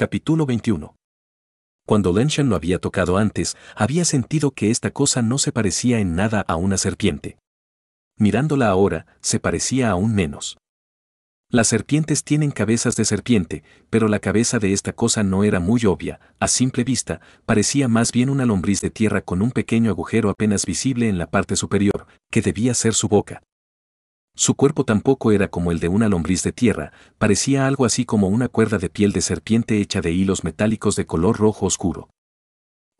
Capítulo 21. Cuando Lenshan lo había tocado antes, había sentido que esta cosa no se parecía en nada a una serpiente. Mirándola ahora, se parecía aún menos. Las serpientes tienen cabezas de serpiente, pero la cabeza de esta cosa no era muy obvia, a simple vista, parecía más bien una lombriz de tierra con un pequeño agujero apenas visible en la parte superior, que debía ser su boca. Su cuerpo tampoco era como el de una lombriz de tierra, parecía algo así como una cuerda de piel de serpiente hecha de hilos metálicos de color rojo oscuro.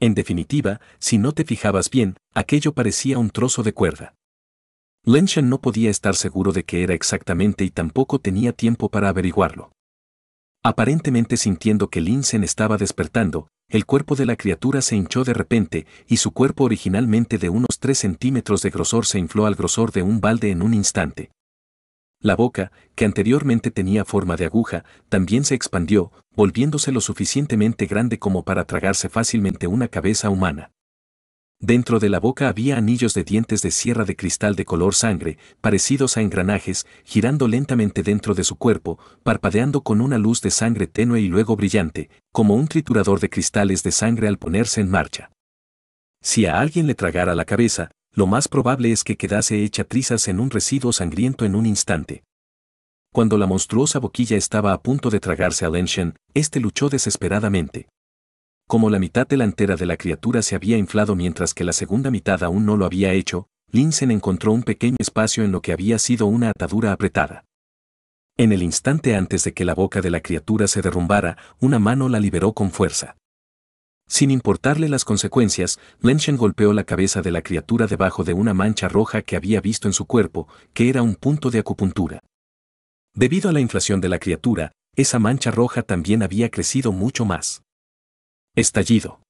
En definitiva, si no te fijabas bien, aquello parecía un trozo de cuerda. Lenshen no podía estar seguro de qué era exactamente y tampoco tenía tiempo para averiguarlo. Aparentemente sintiendo que Linsen estaba despertando, el cuerpo de la criatura se hinchó de repente, y su cuerpo originalmente de unos 3 centímetros de grosor se infló al grosor de un balde en un instante. La boca, que anteriormente tenía forma de aguja, también se expandió, volviéndose lo suficientemente grande como para tragarse fácilmente una cabeza humana. Dentro de la boca había anillos de dientes de sierra de cristal de color sangre, parecidos a engranajes, girando lentamente dentro de su cuerpo, parpadeando con una luz de sangre tenue y luego brillante, como un triturador de cristales de sangre al ponerse en marcha. Si a alguien le tragara la cabeza, lo más probable es que quedase hecha trizas en un residuo sangriento en un instante. Cuando la monstruosa boquilla estaba a punto de tragarse a Lenshen, este luchó desesperadamente. Como la mitad delantera de la criatura se había inflado mientras que la segunda mitad aún no lo había hecho, Linsen encontró un pequeño espacio en lo que había sido una atadura apretada. En el instante antes de que la boca de la criatura se derrumbara, una mano la liberó con fuerza. Sin importarle las consecuencias, Lenshen golpeó la cabeza de la criatura debajo de una mancha roja que había visto en su cuerpo, que era un punto de acupuntura. Debido a la inflación de la criatura, esa mancha roja también había crecido mucho más. Estallido.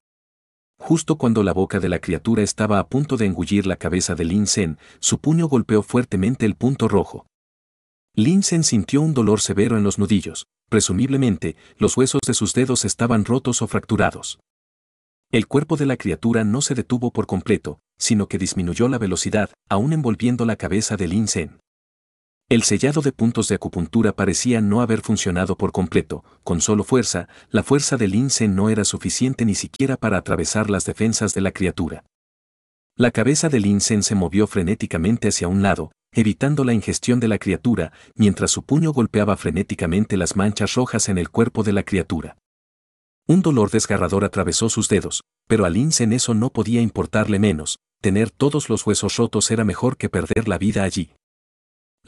Justo cuando la boca de la criatura estaba a punto de engullir la cabeza de Lin Sen, su puño golpeó fuertemente el punto rojo. Lin Sen sintió un dolor severo en los nudillos, presumiblemente, los huesos de sus dedos estaban rotos o fracturados. El cuerpo de la criatura no se detuvo por completo, sino que disminuyó la velocidad, aún envolviendo la cabeza de Lin Sen. El sellado de puntos de acupuntura parecía no haber funcionado por completo, con solo fuerza, la fuerza del lince no era suficiente ni siquiera para atravesar las defensas de la criatura. La cabeza del lince se movió frenéticamente hacia un lado, evitando la ingestión de la criatura, mientras su puño golpeaba frenéticamente las manchas rojas en el cuerpo de la criatura. Un dolor desgarrador atravesó sus dedos, pero al lince eso no podía importarle menos, tener todos los huesos rotos era mejor que perder la vida allí.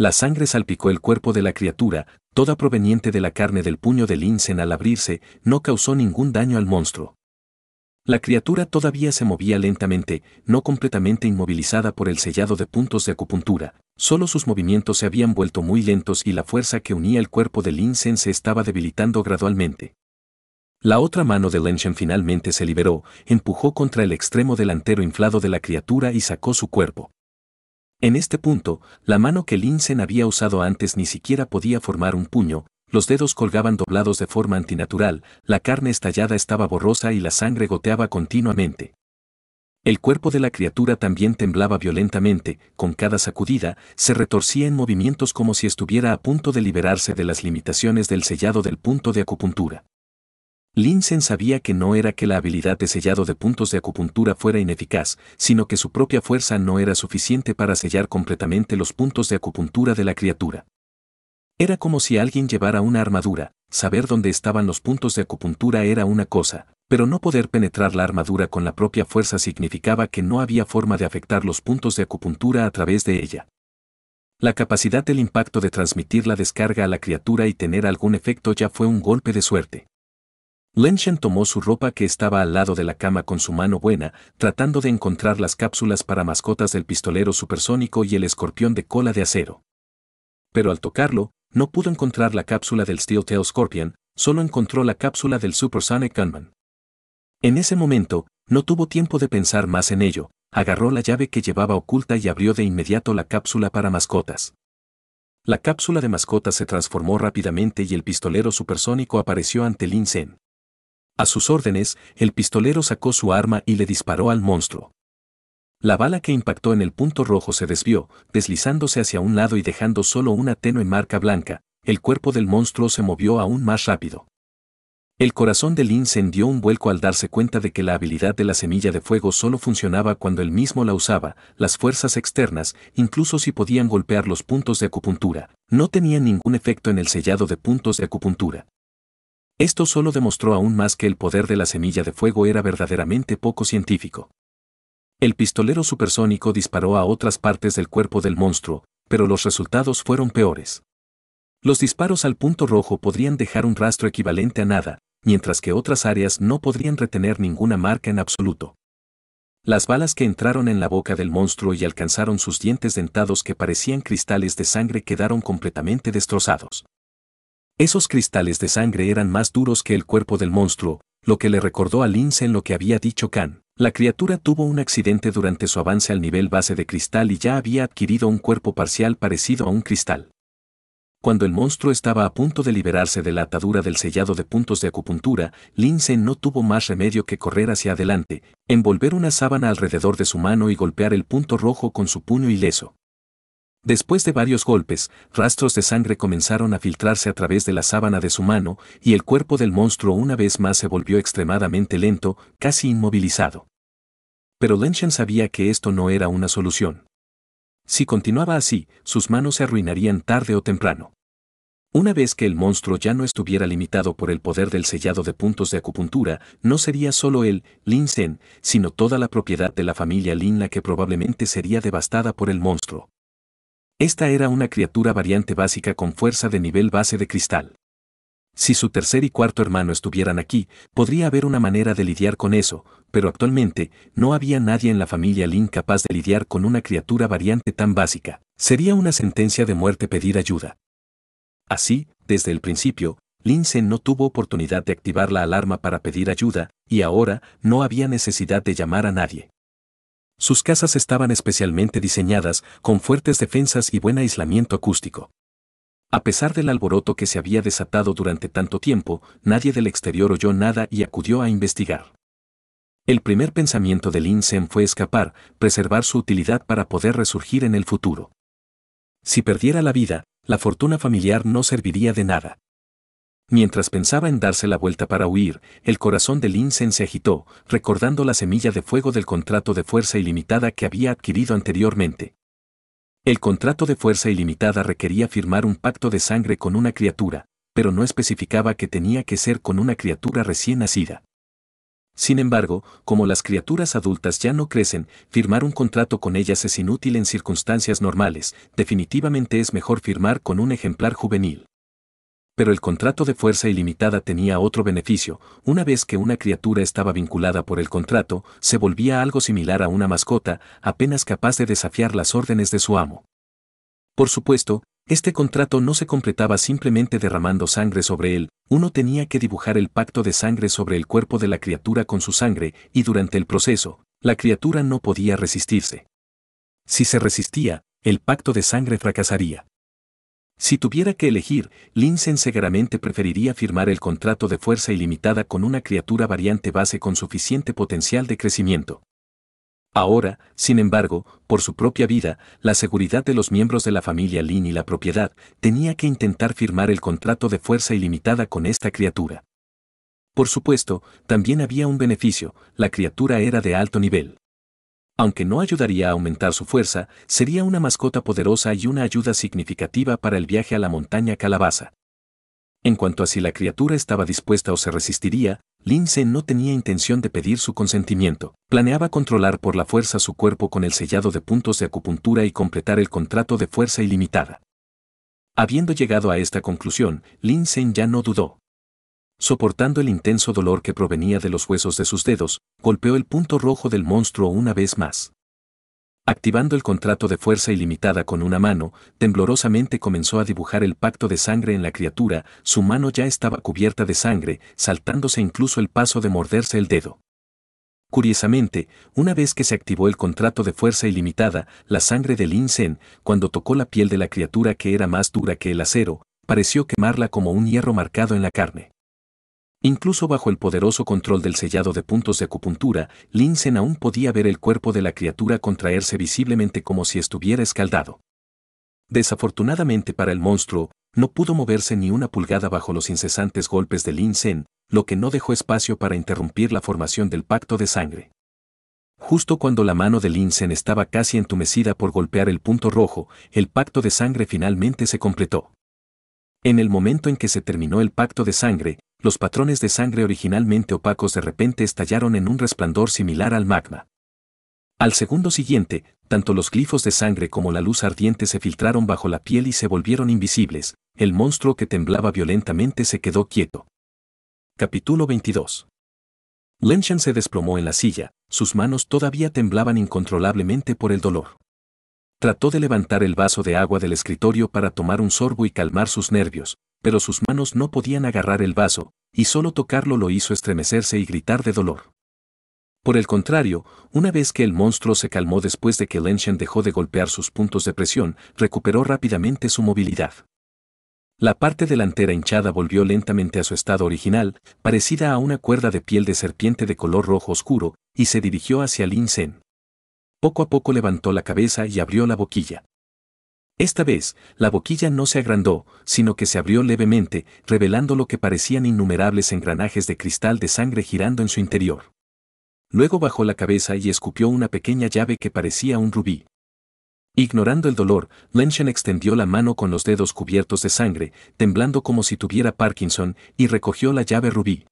La sangre salpicó el cuerpo de la criatura, toda proveniente de la carne del puño de Linsen al abrirse, no causó ningún daño al monstruo. La criatura todavía se movía lentamente, no completamente inmovilizada por el sellado de puntos de acupuntura, solo sus movimientos se habían vuelto muy lentos y la fuerza que unía el cuerpo de Linsen se estaba debilitando gradualmente. La otra mano de Lenshen finalmente se liberó, empujó contra el extremo delantero inflado de la criatura y sacó su cuerpo. En este punto, la mano que Linsen había usado antes ni siquiera podía formar un puño, los dedos colgaban doblados de forma antinatural, la carne estallada estaba borrosa y la sangre goteaba continuamente. El cuerpo de la criatura también temblaba violentamente, con cada sacudida, se retorcía en movimientos como si estuviera a punto de liberarse de las limitaciones del sellado del punto de acupuntura. Linsen sabía que no era que la habilidad de sellado de puntos de acupuntura fuera ineficaz, sino que su propia fuerza no era suficiente para sellar completamente los puntos de acupuntura de la criatura. Era como si alguien llevara una armadura, saber dónde estaban los puntos de acupuntura era una cosa, pero no poder penetrar la armadura con la propia fuerza significaba que no había forma de afectar los puntos de acupuntura a través de ella. La capacidad del impacto de transmitir la descarga a la criatura y tener algún efecto ya fue un golpe de suerte. Lenshen tomó su ropa que estaba al lado de la cama con su mano buena, tratando de encontrar las cápsulas para mascotas del pistolero supersónico y el escorpión de cola de acero. Pero al tocarlo, no pudo encontrar la cápsula del Steel Tail Scorpion, solo encontró la cápsula del Supersonic Gunman. En ese momento, no tuvo tiempo de pensar más en ello, agarró la llave que llevaba oculta y abrió de inmediato la cápsula para mascotas. La cápsula de mascotas se transformó rápidamente y el pistolero supersónico apareció ante Lin a sus órdenes, el pistolero sacó su arma y le disparó al monstruo. La bala que impactó en el punto rojo se desvió, deslizándose hacia un lado y dejando solo una tenue marca blanca, el cuerpo del monstruo se movió aún más rápido. El corazón de Lin se un vuelco al darse cuenta de que la habilidad de la semilla de fuego solo funcionaba cuando él mismo la usaba, las fuerzas externas, incluso si podían golpear los puntos de acupuntura, no tenían ningún efecto en el sellado de puntos de acupuntura. Esto solo demostró aún más que el poder de la semilla de fuego era verdaderamente poco científico. El pistolero supersónico disparó a otras partes del cuerpo del monstruo, pero los resultados fueron peores. Los disparos al punto rojo podrían dejar un rastro equivalente a nada, mientras que otras áreas no podrían retener ninguna marca en absoluto. Las balas que entraron en la boca del monstruo y alcanzaron sus dientes dentados que parecían cristales de sangre quedaron completamente destrozados. Esos cristales de sangre eran más duros que el cuerpo del monstruo, lo que le recordó a Linsen lo que había dicho Khan. La criatura tuvo un accidente durante su avance al nivel base de cristal y ya había adquirido un cuerpo parcial parecido a un cristal. Cuando el monstruo estaba a punto de liberarse de la atadura del sellado de puntos de acupuntura, Linsen no tuvo más remedio que correr hacia adelante, envolver una sábana alrededor de su mano y golpear el punto rojo con su puño ileso. Después de varios golpes, rastros de sangre comenzaron a filtrarse a través de la sábana de su mano, y el cuerpo del monstruo una vez más se volvió extremadamente lento, casi inmovilizado. Pero Lenshen sabía que esto no era una solución. Si continuaba así, sus manos se arruinarían tarde o temprano. Una vez que el monstruo ya no estuviera limitado por el poder del sellado de puntos de acupuntura, no sería solo él, Lin Sen, sino toda la propiedad de la familia Lin la que probablemente sería devastada por el monstruo. Esta era una criatura variante básica con fuerza de nivel base de cristal. Si su tercer y cuarto hermano estuvieran aquí, podría haber una manera de lidiar con eso, pero actualmente no había nadie en la familia Lin capaz de lidiar con una criatura variante tan básica. Sería una sentencia de muerte pedir ayuda. Así, desde el principio, Lin Sen no tuvo oportunidad de activar la alarma para pedir ayuda, y ahora no había necesidad de llamar a nadie. Sus casas estaban especialmente diseñadas, con fuertes defensas y buen aislamiento acústico. A pesar del alboroto que se había desatado durante tanto tiempo, nadie del exterior oyó nada y acudió a investigar. El primer pensamiento de Linsen fue escapar, preservar su utilidad para poder resurgir en el futuro. Si perdiera la vida, la fortuna familiar no serviría de nada. Mientras pensaba en darse la vuelta para huir, el corazón de Linsen se agitó, recordando la semilla de fuego del contrato de fuerza ilimitada que había adquirido anteriormente. El contrato de fuerza ilimitada requería firmar un pacto de sangre con una criatura, pero no especificaba que tenía que ser con una criatura recién nacida. Sin embargo, como las criaturas adultas ya no crecen, firmar un contrato con ellas es inútil en circunstancias normales, definitivamente es mejor firmar con un ejemplar juvenil pero el contrato de fuerza ilimitada tenía otro beneficio, una vez que una criatura estaba vinculada por el contrato, se volvía algo similar a una mascota, apenas capaz de desafiar las órdenes de su amo. Por supuesto, este contrato no se completaba simplemente derramando sangre sobre él, uno tenía que dibujar el pacto de sangre sobre el cuerpo de la criatura con su sangre, y durante el proceso, la criatura no podía resistirse. Si se resistía, el pacto de sangre fracasaría. Si tuviera que elegir, Lin seguramente preferiría firmar el contrato de fuerza ilimitada con una criatura variante base con suficiente potencial de crecimiento. Ahora, sin embargo, por su propia vida, la seguridad de los miembros de la familia Lin y la propiedad, tenía que intentar firmar el contrato de fuerza ilimitada con esta criatura. Por supuesto, también había un beneficio, la criatura era de alto nivel aunque no ayudaría a aumentar su fuerza, sería una mascota poderosa y una ayuda significativa para el viaje a la montaña calabaza. En cuanto a si la criatura estaba dispuesta o se resistiría, Sen no tenía intención de pedir su consentimiento. Planeaba controlar por la fuerza su cuerpo con el sellado de puntos de acupuntura y completar el contrato de fuerza ilimitada. Habiendo llegado a esta conclusión, Sen ya no dudó. Soportando el intenso dolor que provenía de los huesos de sus dedos, golpeó el punto rojo del monstruo una vez más. Activando el contrato de fuerza ilimitada con una mano, temblorosamente comenzó a dibujar el pacto de sangre en la criatura, su mano ya estaba cubierta de sangre, saltándose incluso el paso de morderse el dedo. Curiosamente, una vez que se activó el contrato de fuerza ilimitada, la sangre de Lin Sen, cuando tocó la piel de la criatura que era más dura que el acero, pareció quemarla como un hierro marcado en la carne. Incluso bajo el poderoso control del sellado de puntos de acupuntura, Linsen aún podía ver el cuerpo de la criatura contraerse visiblemente como si estuviera escaldado. Desafortunadamente para el monstruo, no pudo moverse ni una pulgada bajo los incesantes golpes de Linsen, lo que no dejó espacio para interrumpir la formación del pacto de sangre. Justo cuando la mano de Linsen estaba casi entumecida por golpear el punto rojo, el pacto de sangre finalmente se completó. En el momento en que se terminó el pacto de sangre, los patrones de sangre originalmente opacos de repente estallaron en un resplandor similar al magma. Al segundo siguiente, tanto los glifos de sangre como la luz ardiente se filtraron bajo la piel y se volvieron invisibles, el monstruo que temblaba violentamente se quedó quieto. Capítulo 22. lenchen se desplomó en la silla, sus manos todavía temblaban incontrolablemente por el dolor. Trató de levantar el vaso de agua del escritorio para tomar un sorbo y calmar sus nervios, pero sus manos no podían agarrar el vaso, y solo tocarlo lo hizo estremecerse y gritar de dolor. Por el contrario, una vez que el monstruo se calmó después de que Lenshen dejó de golpear sus puntos de presión, recuperó rápidamente su movilidad. La parte delantera hinchada volvió lentamente a su estado original, parecida a una cuerda de piel de serpiente de color rojo oscuro, y se dirigió hacia Lin Sen. Poco a poco levantó la cabeza y abrió la boquilla. Esta vez, la boquilla no se agrandó, sino que se abrió levemente, revelando lo que parecían innumerables engranajes de cristal de sangre girando en su interior. Luego bajó la cabeza y escupió una pequeña llave que parecía un rubí. Ignorando el dolor, Lenshen extendió la mano con los dedos cubiertos de sangre, temblando como si tuviera Parkinson, y recogió la llave rubí.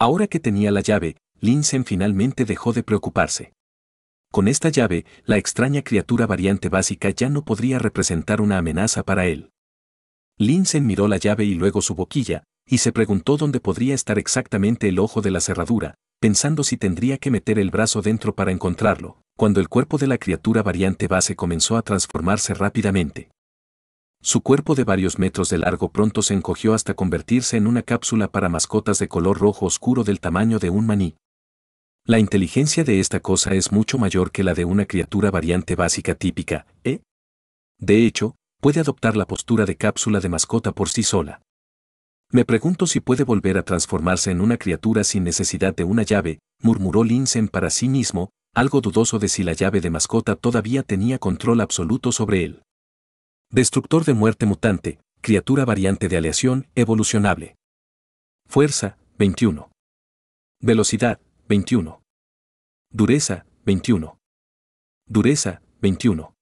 Ahora que tenía la llave, Linsen finalmente dejó de preocuparse. Con esta llave, la extraña criatura variante básica ya no podría representar una amenaza para él. Linsen miró la llave y luego su boquilla, y se preguntó dónde podría estar exactamente el ojo de la cerradura, pensando si tendría que meter el brazo dentro para encontrarlo, cuando el cuerpo de la criatura variante base comenzó a transformarse rápidamente. Su cuerpo de varios metros de largo pronto se encogió hasta convertirse en una cápsula para mascotas de color rojo oscuro del tamaño de un maní. La inteligencia de esta cosa es mucho mayor que la de una criatura variante básica típica, ¿eh? De hecho, puede adoptar la postura de cápsula de mascota por sí sola. Me pregunto si puede volver a transformarse en una criatura sin necesidad de una llave, murmuró Linsen para sí mismo, algo dudoso de si la llave de mascota todavía tenía control absoluto sobre él. Destructor de muerte mutante, criatura variante de aleación, evolucionable. Fuerza, 21. Velocidad, 21. Dureza, 21. Dureza, 21.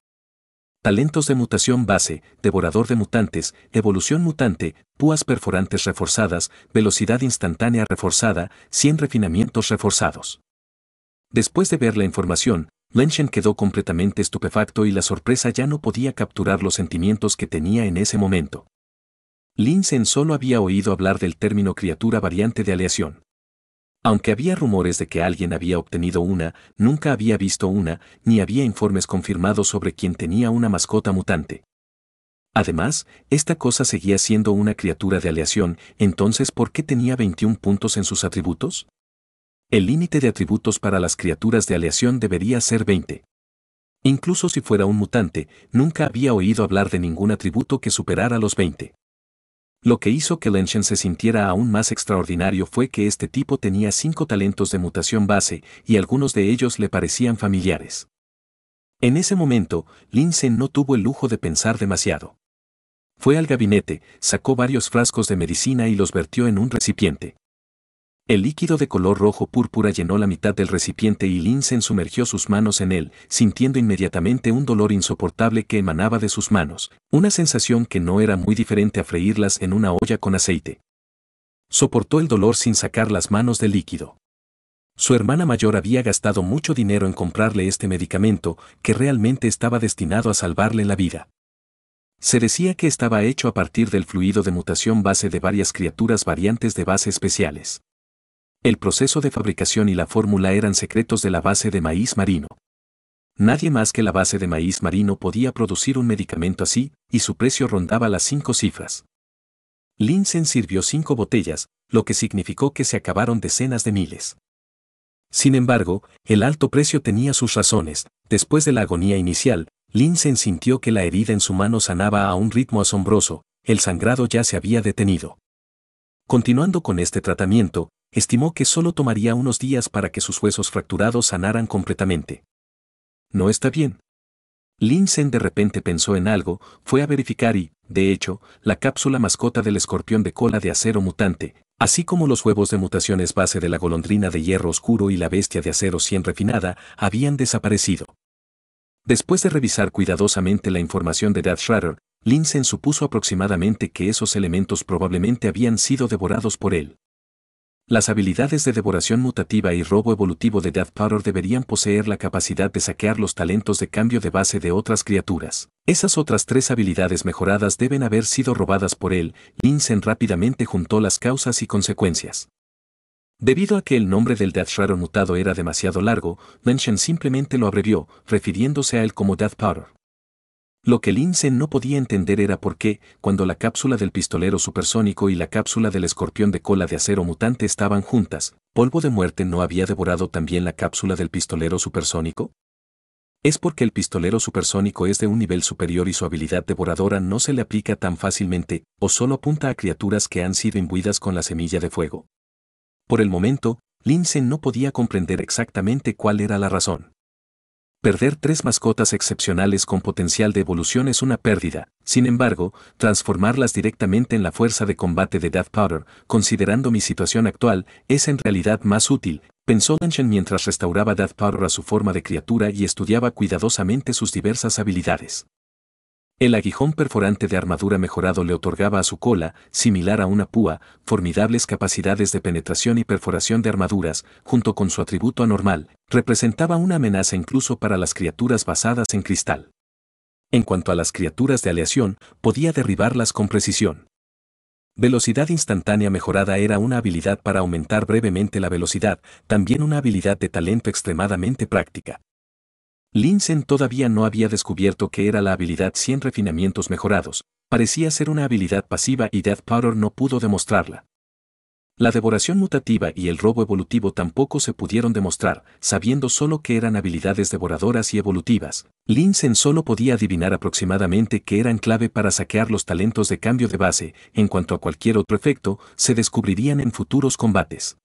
Talentos de mutación base, devorador de mutantes, evolución mutante, púas perforantes reforzadas, velocidad instantánea reforzada, 100 refinamientos reforzados. Después de ver la información, Lenshen quedó completamente estupefacto y la sorpresa ya no podía capturar los sentimientos que tenía en ese momento. Linsen solo había oído hablar del término criatura variante de aleación. Aunque había rumores de que alguien había obtenido una, nunca había visto una, ni había informes confirmados sobre quien tenía una mascota mutante. Además, esta cosa seguía siendo una criatura de aleación, entonces ¿por qué tenía 21 puntos en sus atributos? El límite de atributos para las criaturas de aleación debería ser 20. Incluso si fuera un mutante, nunca había oído hablar de ningún atributo que superara los 20. Lo que hizo que Lenshen se sintiera aún más extraordinario fue que este tipo tenía cinco talentos de mutación base y algunos de ellos le parecían familiares. En ese momento, Linsen no tuvo el lujo de pensar demasiado. Fue al gabinete, sacó varios frascos de medicina y los vertió en un recipiente. El líquido de color rojo púrpura llenó la mitad del recipiente y Linsen sumergió sus manos en él, sintiendo inmediatamente un dolor insoportable que emanaba de sus manos, una sensación que no era muy diferente a freírlas en una olla con aceite. Soportó el dolor sin sacar las manos del líquido. Su hermana mayor había gastado mucho dinero en comprarle este medicamento, que realmente estaba destinado a salvarle la vida. Se decía que estaba hecho a partir del fluido de mutación base de varias criaturas variantes de base especiales. El proceso de fabricación y la fórmula eran secretos de la base de maíz marino. Nadie más que la base de maíz marino podía producir un medicamento así, y su precio rondaba las cinco cifras. Linsen sirvió cinco botellas, lo que significó que se acabaron decenas de miles. Sin embargo, el alto precio tenía sus razones. Después de la agonía inicial, Linsen sintió que la herida en su mano sanaba a un ritmo asombroso, el sangrado ya se había detenido. Continuando con este tratamiento, estimó que solo tomaría unos días para que sus huesos fracturados sanaran completamente. No está bien. Linsen de repente pensó en algo, fue a verificar y, de hecho, la cápsula mascota del escorpión de cola de acero mutante, así como los huevos de mutaciones base de la golondrina de hierro oscuro y la bestia de acero 100 refinada, habían desaparecido. Después de revisar cuidadosamente la información de Death Shredder, Linsen supuso aproximadamente que esos elementos probablemente habían sido devorados por él. Las habilidades de devoración mutativa y robo evolutivo de Death Power deberían poseer la capacidad de saquear los talentos de cambio de base de otras criaturas. Esas otras tres habilidades mejoradas deben haber sido robadas por él. Linsen rápidamente juntó las causas y consecuencias. Debido a que el nombre del Death Shadow mutado era demasiado largo, Lenshen simplemente lo abrevió, refiriéndose a él como Death Power lo que Linsen no podía entender era por qué, cuando la cápsula del pistolero supersónico y la cápsula del escorpión de cola de acero mutante estaban juntas, ¿polvo de muerte no había devorado también la cápsula del pistolero supersónico? Es porque el pistolero supersónico es de un nivel superior y su habilidad devoradora no se le aplica tan fácilmente, o solo apunta a criaturas que han sido imbuidas con la semilla de fuego. Por el momento, Linsen no podía comprender exactamente cuál era la razón. Perder tres mascotas excepcionales con potencial de evolución es una pérdida, sin embargo, transformarlas directamente en la fuerza de combate de Death Powder, considerando mi situación actual, es en realidad más útil, pensó Dungeon mientras restauraba Death Powder a su forma de criatura y estudiaba cuidadosamente sus diversas habilidades. El aguijón perforante de armadura mejorado le otorgaba a su cola, similar a una púa, formidables capacidades de penetración y perforación de armaduras, junto con su atributo anormal, representaba una amenaza incluso para las criaturas basadas en cristal. En cuanto a las criaturas de aleación, podía derribarlas con precisión. Velocidad instantánea mejorada era una habilidad para aumentar brevemente la velocidad, también una habilidad de talento extremadamente práctica. Linsen todavía no había descubierto que era la habilidad 100 refinamientos mejorados, parecía ser una habilidad pasiva y Death Power no pudo demostrarla. La devoración mutativa y el robo evolutivo tampoco se pudieron demostrar, sabiendo solo que eran habilidades devoradoras y evolutivas. Linsen solo podía adivinar aproximadamente que eran clave para saquear los talentos de cambio de base, en cuanto a cualquier otro efecto, se descubrirían en futuros combates.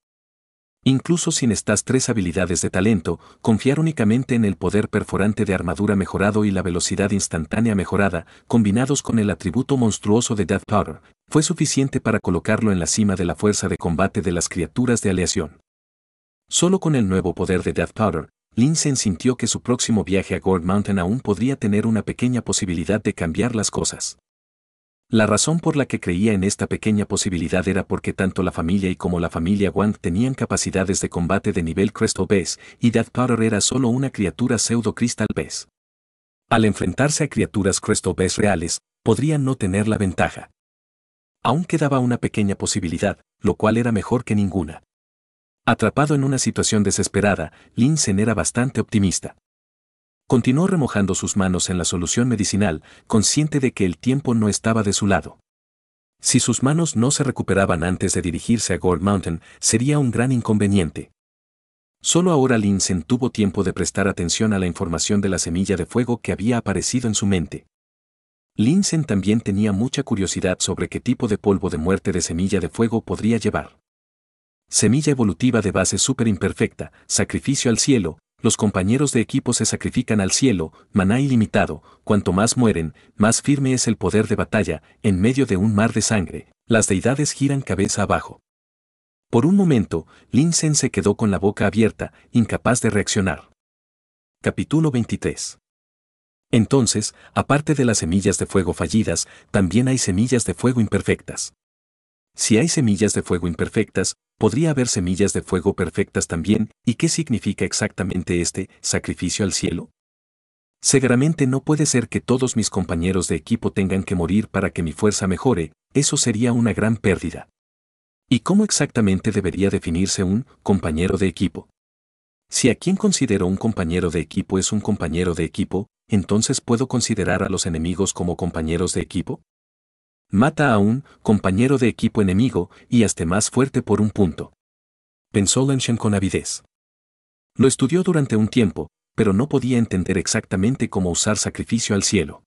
Incluso sin estas tres habilidades de talento, confiar únicamente en el poder perforante de armadura mejorado y la velocidad instantánea mejorada, combinados con el atributo monstruoso de Death Powder, fue suficiente para colocarlo en la cima de la fuerza de combate de las criaturas de aleación. Solo con el nuevo poder de Death Powder, Linsen sintió que su próximo viaje a Gold Mountain aún podría tener una pequeña posibilidad de cambiar las cosas. La razón por la que creía en esta pequeña posibilidad era porque tanto la familia y como la familia Wang tenían capacidades de combate de nivel crystal Base, y Death Powder era solo una criatura pseudo Crystal Base. Al enfrentarse a criaturas crystal Base reales, podrían no tener la ventaja. Aún quedaba una pequeña posibilidad, lo cual era mejor que ninguna. Atrapado en una situación desesperada, Lin era bastante optimista. Continuó remojando sus manos en la solución medicinal, consciente de que el tiempo no estaba de su lado. Si sus manos no se recuperaban antes de dirigirse a Gold Mountain, sería un gran inconveniente. Solo ahora Linsen tuvo tiempo de prestar atención a la información de la semilla de fuego que había aparecido en su mente. Linsen también tenía mucha curiosidad sobre qué tipo de polvo de muerte de semilla de fuego podría llevar. Semilla evolutiva de base súper imperfecta, sacrificio al cielo, los compañeros de equipo se sacrifican al cielo, maná ilimitado, cuanto más mueren, más firme es el poder de batalla, en medio de un mar de sangre, las deidades giran cabeza abajo. Por un momento, Linsen se quedó con la boca abierta, incapaz de reaccionar. Capítulo 23. Entonces, aparte de las semillas de fuego fallidas, también hay semillas de fuego imperfectas. Si hay semillas de fuego imperfectas, podría haber semillas de fuego perfectas también, ¿y qué significa exactamente este sacrificio al cielo? Seguramente no puede ser que todos mis compañeros de equipo tengan que morir para que mi fuerza mejore, eso sería una gran pérdida. ¿Y cómo exactamente debería definirse un compañero de equipo? Si a quien considero un compañero de equipo es un compañero de equipo, entonces puedo considerar a los enemigos como compañeros de equipo? Mata a un compañero de equipo enemigo y hasta más fuerte por un punto. Pensó Lenshen con avidez. Lo estudió durante un tiempo, pero no podía entender exactamente cómo usar sacrificio al cielo.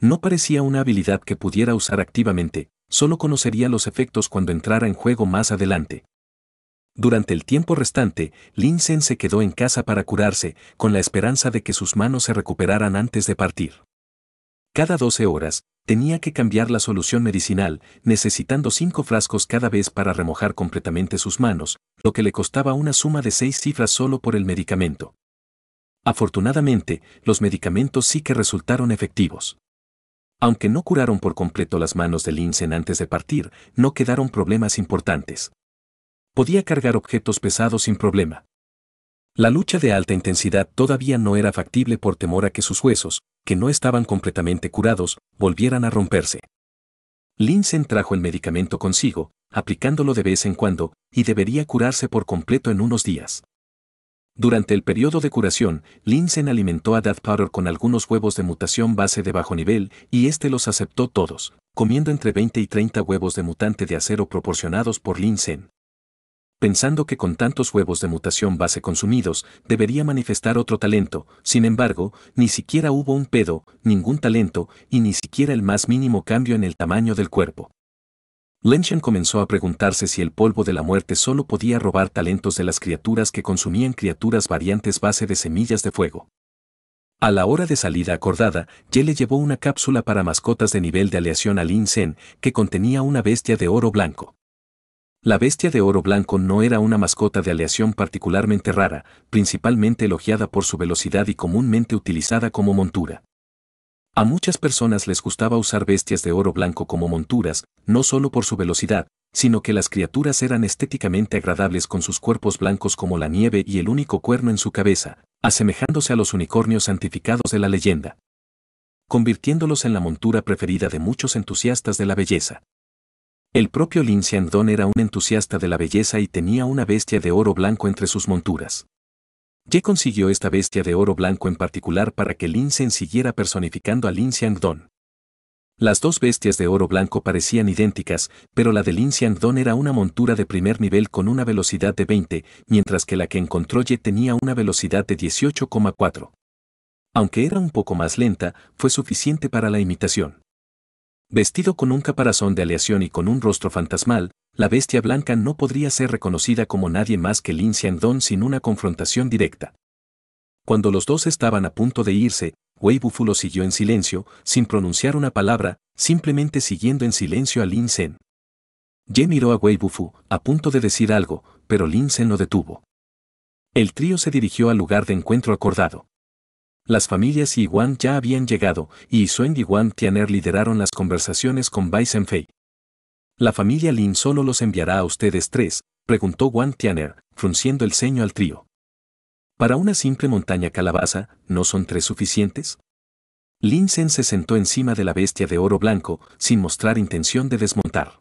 No parecía una habilidad que pudiera usar activamente, solo conocería los efectos cuando entrara en juego más adelante. Durante el tiempo restante, Lin se quedó en casa para curarse, con la esperanza de que sus manos se recuperaran antes de partir. Cada 12 horas, Tenía que cambiar la solución medicinal, necesitando cinco frascos cada vez para remojar completamente sus manos, lo que le costaba una suma de seis cifras solo por el medicamento. Afortunadamente, los medicamentos sí que resultaron efectivos. Aunque no curaron por completo las manos de Linsen antes de partir, no quedaron problemas importantes. Podía cargar objetos pesados sin problema. La lucha de alta intensidad todavía no era factible por temor a que sus huesos, que no estaban completamente curados, volvieran a romperse. Linsen trajo el medicamento consigo, aplicándolo de vez en cuando, y debería curarse por completo en unos días. Durante el periodo de curación, Linsen alimentó a Death Powder con algunos huevos de mutación base de bajo nivel y este los aceptó todos, comiendo entre 20 y 30 huevos de mutante de acero proporcionados por Linsen pensando que con tantos huevos de mutación base consumidos, debería manifestar otro talento, sin embargo, ni siquiera hubo un pedo, ningún talento, y ni siquiera el más mínimo cambio en el tamaño del cuerpo. Lenshen comenzó a preguntarse si el polvo de la muerte solo podía robar talentos de las criaturas que consumían criaturas variantes base de semillas de fuego. A la hora de salida acordada, Ye le llevó una cápsula para mascotas de nivel de aleación a Lin que contenía una bestia de oro blanco. La bestia de oro blanco no era una mascota de aleación particularmente rara, principalmente elogiada por su velocidad y comúnmente utilizada como montura. A muchas personas les gustaba usar bestias de oro blanco como monturas, no solo por su velocidad, sino que las criaturas eran estéticamente agradables con sus cuerpos blancos como la nieve y el único cuerno en su cabeza, asemejándose a los unicornios santificados de la leyenda, convirtiéndolos en la montura preferida de muchos entusiastas de la belleza. El propio Lin Don era un entusiasta de la belleza y tenía una bestia de oro blanco entre sus monturas. Ye consiguió esta bestia de oro blanco en particular para que Lin Xian siguiera personificando a Lin Don. Las dos bestias de oro blanco parecían idénticas, pero la de Lin Don era una montura de primer nivel con una velocidad de 20, mientras que la que encontró Ye tenía una velocidad de 18,4. Aunque era un poco más lenta, fue suficiente para la imitación. Vestido con un caparazón de aleación y con un rostro fantasmal, la bestia blanca no podría ser reconocida como nadie más que Lin Don sin una confrontación directa. Cuando los dos estaban a punto de irse, Wei Bufu lo siguió en silencio, sin pronunciar una palabra, simplemente siguiendo en silencio a Lin Sen. Ye miró a Wei Bufu, a punto de decir algo, pero Lin Sen lo detuvo. El trío se dirigió al lugar de encuentro acordado. Las familias Wan ya habían llegado, y Suen y Wan Tianer lideraron las conversaciones con Bai Fei. La familia Lin solo los enviará a ustedes tres, preguntó Wan Tianer, frunciendo el ceño al trío. ¿Para una simple montaña calabaza, no son tres suficientes? Lin Sen se sentó encima de la bestia de oro blanco, sin mostrar intención de desmontar.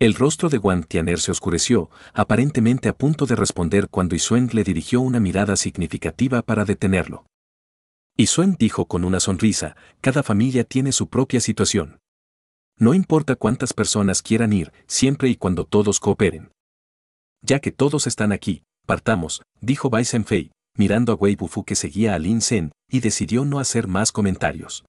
El rostro de Wan Tianer se oscureció, aparentemente a punto de responder cuando Isuen le dirigió una mirada significativa para detenerlo. Y Suen dijo con una sonrisa, cada familia tiene su propia situación. No importa cuántas personas quieran ir, siempre y cuando todos cooperen. Ya que todos están aquí, partamos, dijo Bai mirando a Wei Bufu que seguía a Lin Sen, y decidió no hacer más comentarios.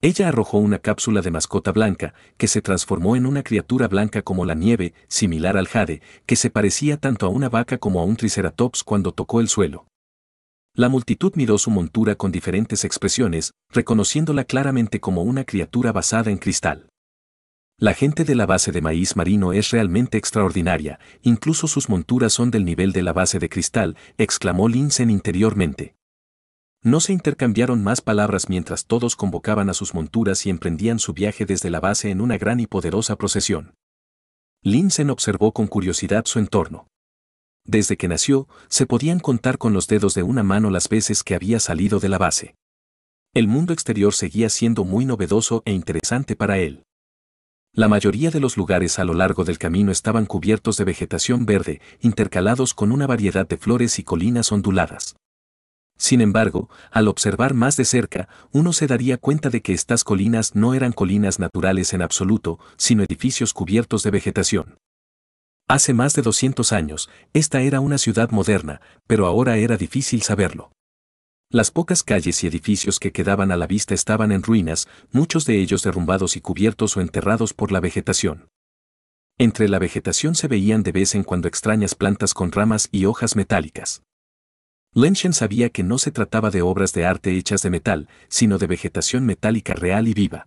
Ella arrojó una cápsula de mascota blanca, que se transformó en una criatura blanca como la nieve, similar al jade, que se parecía tanto a una vaca como a un triceratops cuando tocó el suelo. La multitud miró su montura con diferentes expresiones, reconociéndola claramente como una criatura basada en cristal. La gente de la base de maíz marino es realmente extraordinaria, incluso sus monturas son del nivel de la base de cristal, exclamó Linsen interiormente. No se intercambiaron más palabras mientras todos convocaban a sus monturas y emprendían su viaje desde la base en una gran y poderosa procesión. Linsen observó con curiosidad su entorno. Desde que nació, se podían contar con los dedos de una mano las veces que había salido de la base. El mundo exterior seguía siendo muy novedoso e interesante para él. La mayoría de los lugares a lo largo del camino estaban cubiertos de vegetación verde, intercalados con una variedad de flores y colinas onduladas. Sin embargo, al observar más de cerca, uno se daría cuenta de que estas colinas no eran colinas naturales en absoluto, sino edificios cubiertos de vegetación. Hace más de 200 años, esta era una ciudad moderna, pero ahora era difícil saberlo. Las pocas calles y edificios que quedaban a la vista estaban en ruinas, muchos de ellos derrumbados y cubiertos o enterrados por la vegetación. Entre la vegetación se veían de vez en cuando extrañas plantas con ramas y hojas metálicas. Lenchen sabía que no se trataba de obras de arte hechas de metal, sino de vegetación metálica real y viva.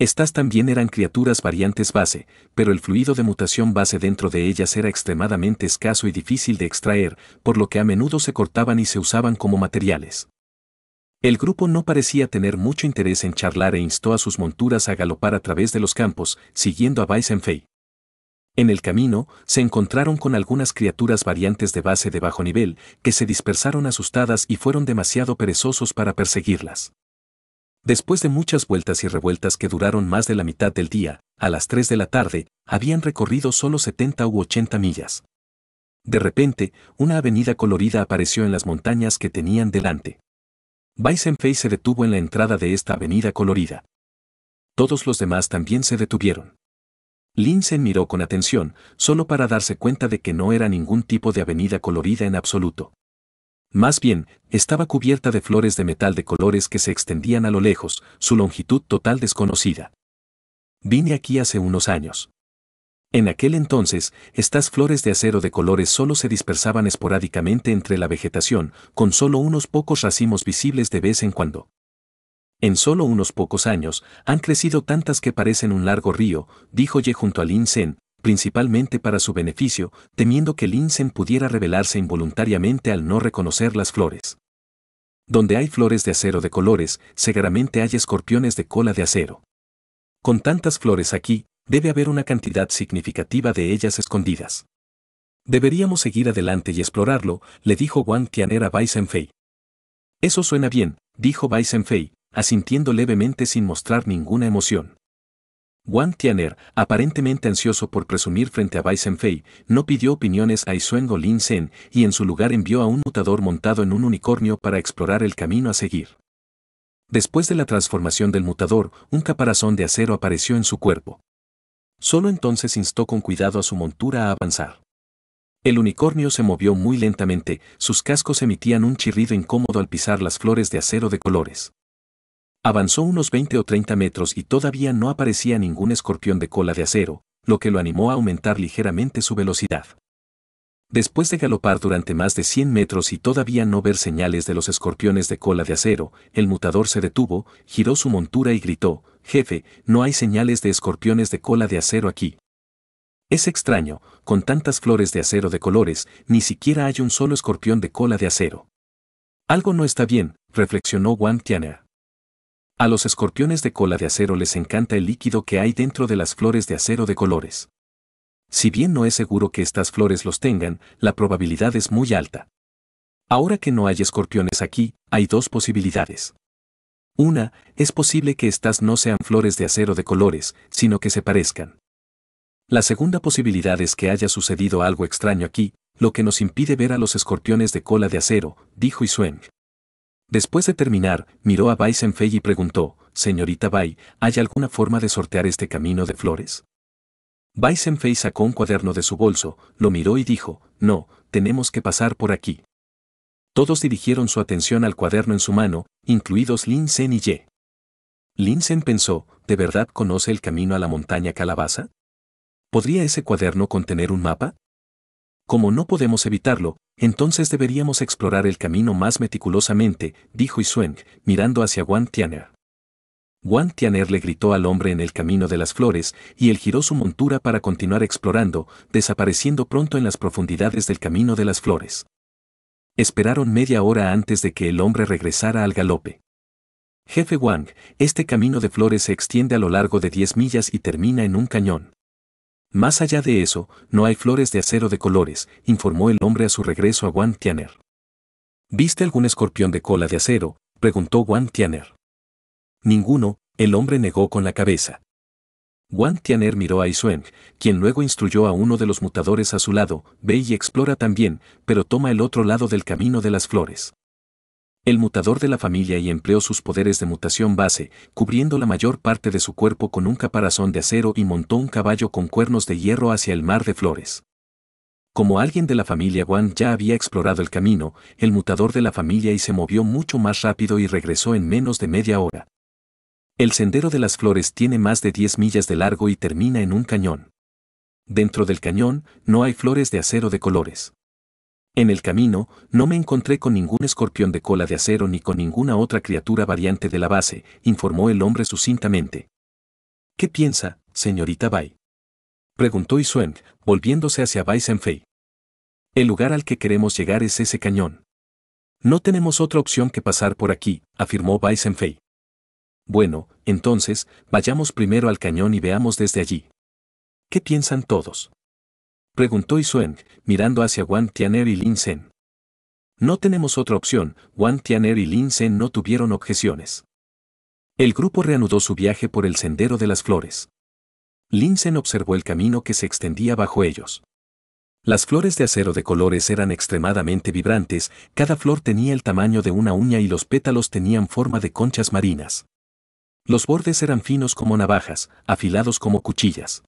Estas también eran criaturas variantes base, pero el fluido de mutación base dentro de ellas era extremadamente escaso y difícil de extraer, por lo que a menudo se cortaban y se usaban como materiales. El grupo no parecía tener mucho interés en charlar e instó a sus monturas a galopar a través de los campos, siguiendo a Weissenfei. En el camino, se encontraron con algunas criaturas variantes de base de bajo nivel, que se dispersaron asustadas y fueron demasiado perezosos para perseguirlas. Después de muchas vueltas y revueltas que duraron más de la mitad del día, a las 3 de la tarde, habían recorrido solo 70 u 80 millas. De repente, una avenida colorida apareció en las montañas que tenían delante. Weissenfels se detuvo en la entrada de esta avenida colorida. Todos los demás también se detuvieron. Linsen miró con atención, solo para darse cuenta de que no era ningún tipo de avenida colorida en absoluto. Más bien, estaba cubierta de flores de metal de colores que se extendían a lo lejos, su longitud total desconocida. Vine aquí hace unos años. En aquel entonces, estas flores de acero de colores solo se dispersaban esporádicamente entre la vegetación, con solo unos pocos racimos visibles de vez en cuando. En solo unos pocos años, han crecido tantas que parecen un largo río, dijo Ye junto a Lin Sen, principalmente para su beneficio, temiendo que Linsen pudiera revelarse involuntariamente al no reconocer las flores. Donde hay flores de acero de colores, seguramente hay escorpiones de cola de acero. Con tantas flores aquí, debe haber una cantidad significativa de ellas escondidas. Deberíamos seguir adelante y explorarlo, le dijo Wang Tianer a Bai Eso suena bien, dijo Bai asintiendo levemente sin mostrar ninguna emoción. Wang Tianer, aparentemente ansioso por presumir frente a Bai no pidió opiniones a Isuengo Lin Sen y en su lugar envió a un mutador montado en un unicornio para explorar el camino a seguir. Después de la transformación del mutador, un caparazón de acero apareció en su cuerpo. Solo entonces instó con cuidado a su montura a avanzar. El unicornio se movió muy lentamente, sus cascos emitían un chirrido incómodo al pisar las flores de acero de colores. Avanzó unos 20 o 30 metros y todavía no aparecía ningún escorpión de cola de acero, lo que lo animó a aumentar ligeramente su velocidad. Después de galopar durante más de 100 metros y todavía no ver señales de los escorpiones de cola de acero, el mutador se detuvo, giró su montura y gritó, Jefe, no hay señales de escorpiones de cola de acero aquí. Es extraño, con tantas flores de acero de colores, ni siquiera hay un solo escorpión de cola de acero. Algo no está bien, reflexionó Wang Tian'er. A los escorpiones de cola de acero les encanta el líquido que hay dentro de las flores de acero de colores. Si bien no es seguro que estas flores los tengan, la probabilidad es muy alta. Ahora que no hay escorpiones aquí, hay dos posibilidades. Una, es posible que estas no sean flores de acero de colores, sino que se parezcan. La segunda posibilidad es que haya sucedido algo extraño aquí, lo que nos impide ver a los escorpiones de cola de acero, dijo Isueng. Después de terminar, miró a Baisenfei y preguntó, Señorita Bai, ¿hay alguna forma de sortear este camino de flores? Baisenfei sacó un cuaderno de su bolso, lo miró y dijo, No, tenemos que pasar por aquí. Todos dirigieron su atención al cuaderno en su mano, incluidos Lin Sen y Ye. Lin Sen pensó, ¿de verdad conoce el camino a la montaña calabaza? ¿Podría ese cuaderno contener un mapa? Como no podemos evitarlo, entonces deberíamos explorar el camino más meticulosamente, dijo Isueng, mirando hacia Wang Tianer. Wang Tianer le gritó al hombre en el camino de las flores, y él giró su montura para continuar explorando, desapareciendo pronto en las profundidades del camino de las flores. Esperaron media hora antes de que el hombre regresara al galope. Jefe Wang, este camino de flores se extiende a lo largo de diez millas y termina en un cañón. Más allá de eso, no hay flores de acero de colores, informó el hombre a su regreso a Wang Tianer. ¿Viste algún escorpión de cola de acero? preguntó Wan Tianer. Ninguno, el hombre negó con la cabeza. Wan Tianer miró a Isueng, quien luego instruyó a uno de los mutadores a su lado, ve y explora también, pero toma el otro lado del camino de las flores. El mutador de la familia y empleó sus poderes de mutación base, cubriendo la mayor parte de su cuerpo con un caparazón de acero y montó un caballo con cuernos de hierro hacia el mar de flores. Como alguien de la familia Wan ya había explorado el camino, el mutador de la familia y se movió mucho más rápido y regresó en menos de media hora. El sendero de las flores tiene más de 10 millas de largo y termina en un cañón. Dentro del cañón, no hay flores de acero de colores. En el camino, no me encontré con ningún escorpión de cola de acero ni con ninguna otra criatura variante de la base, informó el hombre sucintamente. ¿Qué piensa, señorita Bai? Preguntó Iswen, volviéndose hacia Bai Senfei. El lugar al que queremos llegar es ese cañón. No tenemos otra opción que pasar por aquí, afirmó Bai Senfei. Bueno, entonces, vayamos primero al cañón y veamos desde allí. ¿Qué piensan todos? Preguntó Ysueng, mirando hacia Wang Tianer y Lin Sen. No tenemos otra opción, Wang Tianer y Lin Sen no tuvieron objeciones. El grupo reanudó su viaje por el sendero de las flores. Lin Sen observó el camino que se extendía bajo ellos. Las flores de acero de colores eran extremadamente vibrantes, cada flor tenía el tamaño de una uña y los pétalos tenían forma de conchas marinas. Los bordes eran finos como navajas, afilados como cuchillas.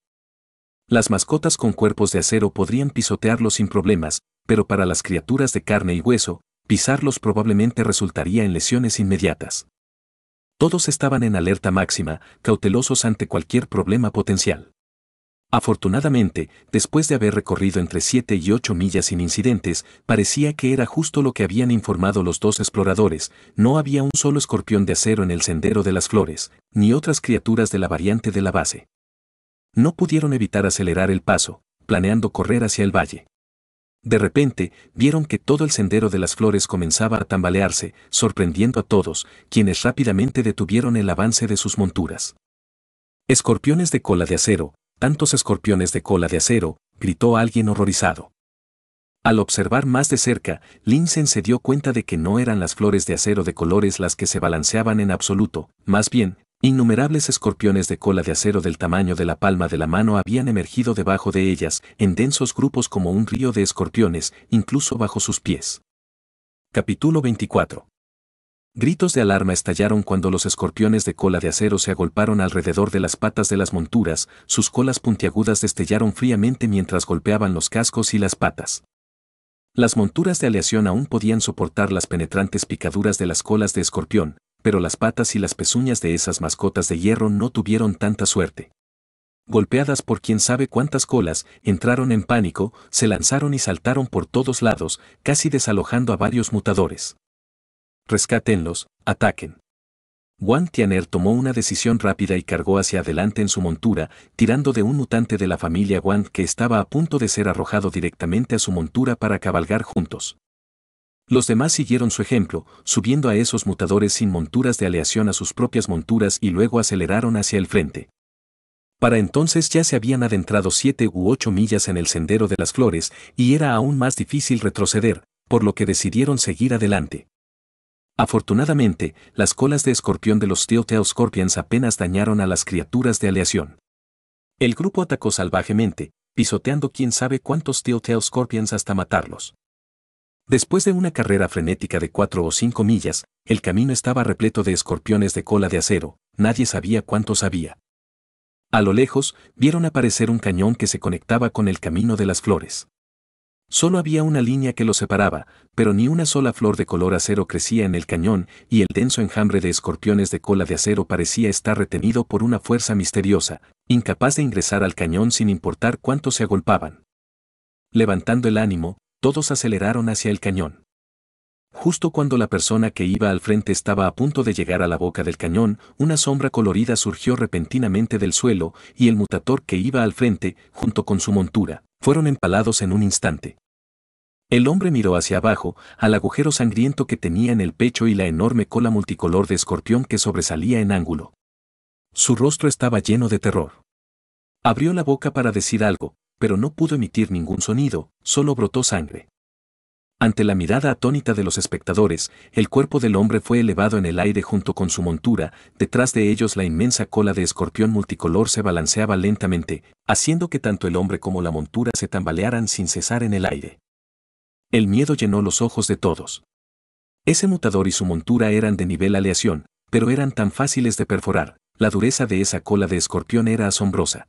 Las mascotas con cuerpos de acero podrían pisotearlos sin problemas, pero para las criaturas de carne y hueso, pisarlos probablemente resultaría en lesiones inmediatas. Todos estaban en alerta máxima, cautelosos ante cualquier problema potencial. Afortunadamente, después de haber recorrido entre 7 y 8 millas sin incidentes, parecía que era justo lo que habían informado los dos exploradores, no había un solo escorpión de acero en el sendero de las flores, ni otras criaturas de la variante de la base no pudieron evitar acelerar el paso, planeando correr hacia el valle. De repente, vieron que todo el sendero de las flores comenzaba a tambalearse, sorprendiendo a todos, quienes rápidamente detuvieron el avance de sus monturas. Escorpiones de cola de acero, tantos escorpiones de cola de acero, gritó alguien horrorizado. Al observar más de cerca, Linsen se dio cuenta de que no eran las flores de acero de colores las que se balanceaban en absoluto, más bien, Innumerables escorpiones de cola de acero del tamaño de la palma de la mano habían emergido debajo de ellas, en densos grupos como un río de escorpiones, incluso bajo sus pies. Capítulo 24. Gritos de alarma estallaron cuando los escorpiones de cola de acero se agolparon alrededor de las patas de las monturas, sus colas puntiagudas destellaron fríamente mientras golpeaban los cascos y las patas. Las monturas de aleación aún podían soportar las penetrantes picaduras de las colas de escorpión, pero las patas y las pezuñas de esas mascotas de hierro no tuvieron tanta suerte. Golpeadas por quién sabe cuántas colas, entraron en pánico, se lanzaron y saltaron por todos lados, casi desalojando a varios mutadores. Rescátenlos, ataquen. Wang Tianer tomó una decisión rápida y cargó hacia adelante en su montura, tirando de un mutante de la familia Wang que estaba a punto de ser arrojado directamente a su montura para cabalgar juntos. Los demás siguieron su ejemplo, subiendo a esos mutadores sin monturas de aleación a sus propias monturas y luego aceleraron hacia el frente. Para entonces ya se habían adentrado siete u ocho millas en el sendero de las flores y era aún más difícil retroceder, por lo que decidieron seguir adelante. Afortunadamente, las colas de escorpión de los Tail Scorpions apenas dañaron a las criaturas de aleación. El grupo atacó salvajemente, pisoteando quién sabe cuántos Tail Scorpions hasta matarlos. Después de una carrera frenética de cuatro o cinco millas, el camino estaba repleto de escorpiones de cola de acero, nadie sabía cuántos había. A lo lejos, vieron aparecer un cañón que se conectaba con el camino de las flores. Solo había una línea que lo separaba, pero ni una sola flor de color acero crecía en el cañón y el denso enjambre de escorpiones de cola de acero parecía estar retenido por una fuerza misteriosa, incapaz de ingresar al cañón sin importar cuánto se agolpaban. Levantando el ánimo, todos aceleraron hacia el cañón. Justo cuando la persona que iba al frente estaba a punto de llegar a la boca del cañón, una sombra colorida surgió repentinamente del suelo y el mutator que iba al frente, junto con su montura, fueron empalados en un instante. El hombre miró hacia abajo, al agujero sangriento que tenía en el pecho y la enorme cola multicolor de escorpión que sobresalía en ángulo. Su rostro estaba lleno de terror. Abrió la boca para decir algo, pero no pudo emitir ningún sonido, solo brotó sangre. Ante la mirada atónita de los espectadores, el cuerpo del hombre fue elevado en el aire junto con su montura, detrás de ellos la inmensa cola de escorpión multicolor se balanceaba lentamente, haciendo que tanto el hombre como la montura se tambalearan sin cesar en el aire. El miedo llenó los ojos de todos. Ese mutador y su montura eran de nivel aleación, pero eran tan fáciles de perforar, la dureza de esa cola de escorpión era asombrosa.